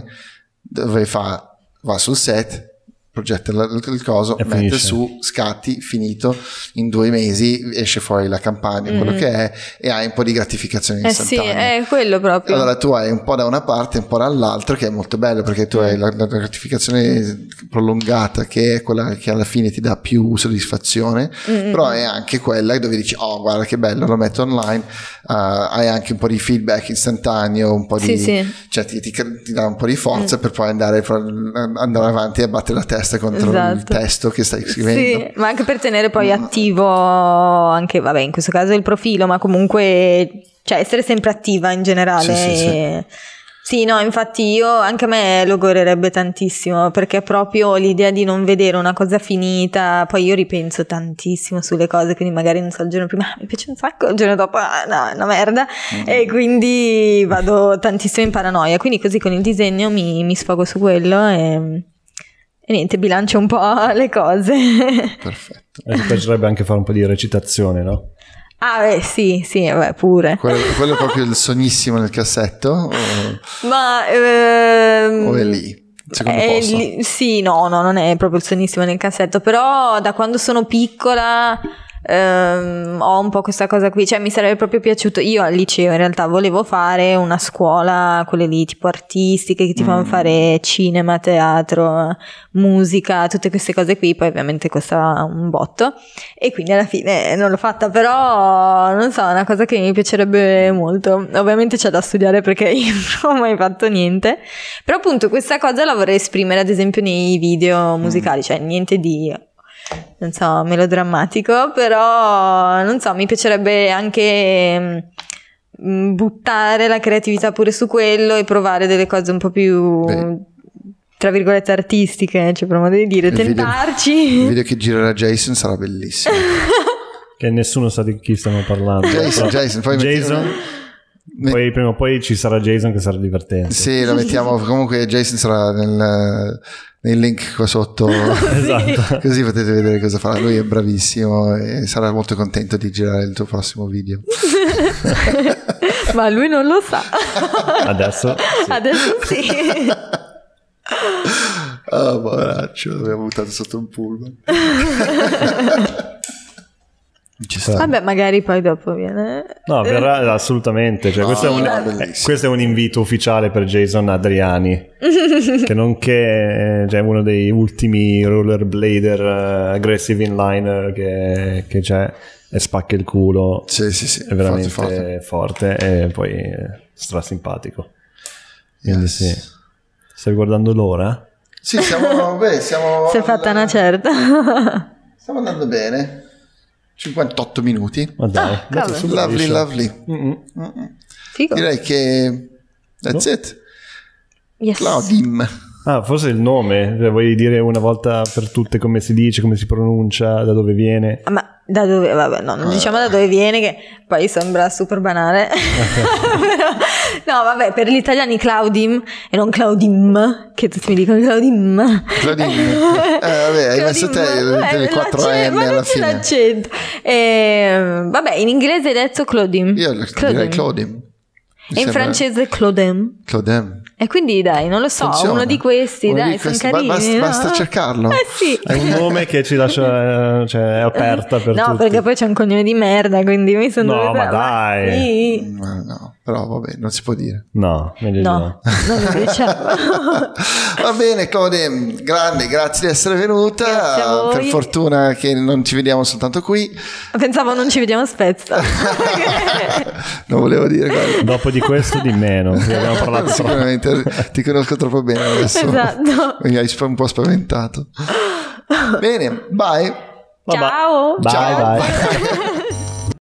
dove fa, va sul set progetta il coso, e mette finisce. su, scatti, finito, in due mesi esce fuori la campagna, mm-hmm. quello mm. che è, e hai un po' di gratificazione eh istantanea. Sì, è quello proprio. Allora tu hai un po' da una parte e un po' dall'altra, che è molto bello perché tu hai la, la gratificazione prolungata, che è quella che alla fine ti dà più soddisfazione, mm-hmm. però è anche quella dove dici, oh guarda che bello, lo metto online, uh, hai anche un po' di feedback istantaneo, un po' di... Sì, sì. Cioè ti, ti, ti dà un po' di forza mm per poi andare, andare avanti e battere la testa testa contro esatto. il testo che stai scrivendo. Sì, ma anche per tenere poi attivo anche, vabbè, in questo caso il profilo, ma comunque, cioè essere sempre attiva in generale. Sì, sì, e... sì. Sì, no, infatti io anche a me logorerebbe tantissimo perché proprio l'idea di non vedere una cosa finita, poi io ripenso tantissimo sulle cose, quindi magari non so il giorno prima ah, mi piace un sacco, il giorno dopo ah, no, è una merda mm e quindi vado tantissimo in paranoia, quindi così con il disegno mi, mi sfogo su quello e e niente, bilancia un po' le cose. Perfetto. E eh, ti piacerebbe anche fare un po' di recitazione, no? Ah, beh, sì, sì, vabbè, pure. Quello, quello è proprio il sognissimo nel cassetto? O... Ma... Ehm... O è lì? Secondo eh, posto? sì, no, no, non è proprio il sognissimo nel cassetto, però da quando sono piccola ehm, ho un po' questa cosa qui, cioè mi sarebbe proprio piaciuto, io al liceo in realtà volevo fare una scuola, quelle lì tipo artistiche che ti mm. fanno fare cinema, teatro, musica, tutte queste cose qui, poi ovviamente costa un botto e quindi alla fine non l'ho fatta, però non so, è una cosa che mi piacerebbe molto, ovviamente c'è da studiare perché io non ho mai fatto niente, però appunto questa cosa la vorrei esprimere ad esempio nei video mm. musicali, mm. cioè niente di non so, melodrammatico, però non so, mi piacerebbe anche mm, buttare la creatività pure su quello e provare delle cose un po' più Beh. tra virgolette artistiche, cioè per modo di dire, il tentarci. Video, il video che girerà Jason sarà bellissimo. che nessuno sa di chi stiamo parlando. Jason, Jason, poi Jason. Met... Poi prima o poi ci sarà Jason che sarà divertente. Sì, lo mettiamo comunque Jason sarà nel nel link qua sotto esatto. così potete vedere cosa fa lui è bravissimo e sarà molto contento di girare il tuo prossimo video ma lui non lo sa adesso sì. adesso sì oh, poraccio, l'abbiamo buttato sotto un pullman sta. Vabbè, magari poi dopo viene. No, verrà assolutamente. Cioè, no, questo, è un, eh, questo, è un, invito ufficiale per Jason Adriani, che nonché è eh, cioè, uno dei ultimi rollerblader uh, eh, aggressive inliner eh, che, che c'è e spacca il culo. Sì, sì, sì. È veramente forte, forte. forte e poi eh, strasimpatico. Quindi yes. sì. Stai guardando l'ora? Sì, siamo... beh, siamo... Si è fatta alla... una certa. Stiamo andando bene. 58 minuti. Ma dai, ah, lovely, lovely. Mm-mm. mm Direi che that's no. it. Yes. Claudim. Ah, forse il nome, cioè, vuoi dire una volta per tutte come si dice, come si pronuncia, da dove viene? Ma da dove, vabbè, no, non eh. diciamo da dove viene, che poi sembra super banale. no, vabbè, per gli italiani Claudim e non Claudim, che tutti mi dicono Claudim. Claudim. Eh, vabbè, hai messo te vabbè, eh, quattro 4 N alla fine. l'accento. Eh, vabbè, in inglese hai detto Claudim. Io Claudim. direi Claudim. Mi e in sembra... francese Claudem. Claudem. E quindi dai, non lo so, Funziona. uno di questi, uno dai, di questi, sono questi, carini. Basta, no? basta cercarlo. Eh sì. È un nome che ci lascia, eh, cioè, è aperta per no, tutti. No, perché poi c'è un cognome di merda, quindi mi sono No, dovuta... ma dai. Ma sì. no, eh, no, però vabbè, non si può dire. No, meglio no, no. non lo diciamo. Va bene, Claude, grande, grazie di essere venuta. Per fortuna che non ci vediamo soltanto qui. Pensavo non ci vediamo spesso. non volevo dire quello. Dopo di questo di meno, abbiamo parlato sicuramente cioè, ti conosco troppo bene adesso. Esatto. Mi hai un po' spaventato. Bene, bye. Ciao. Bye, bye. bye.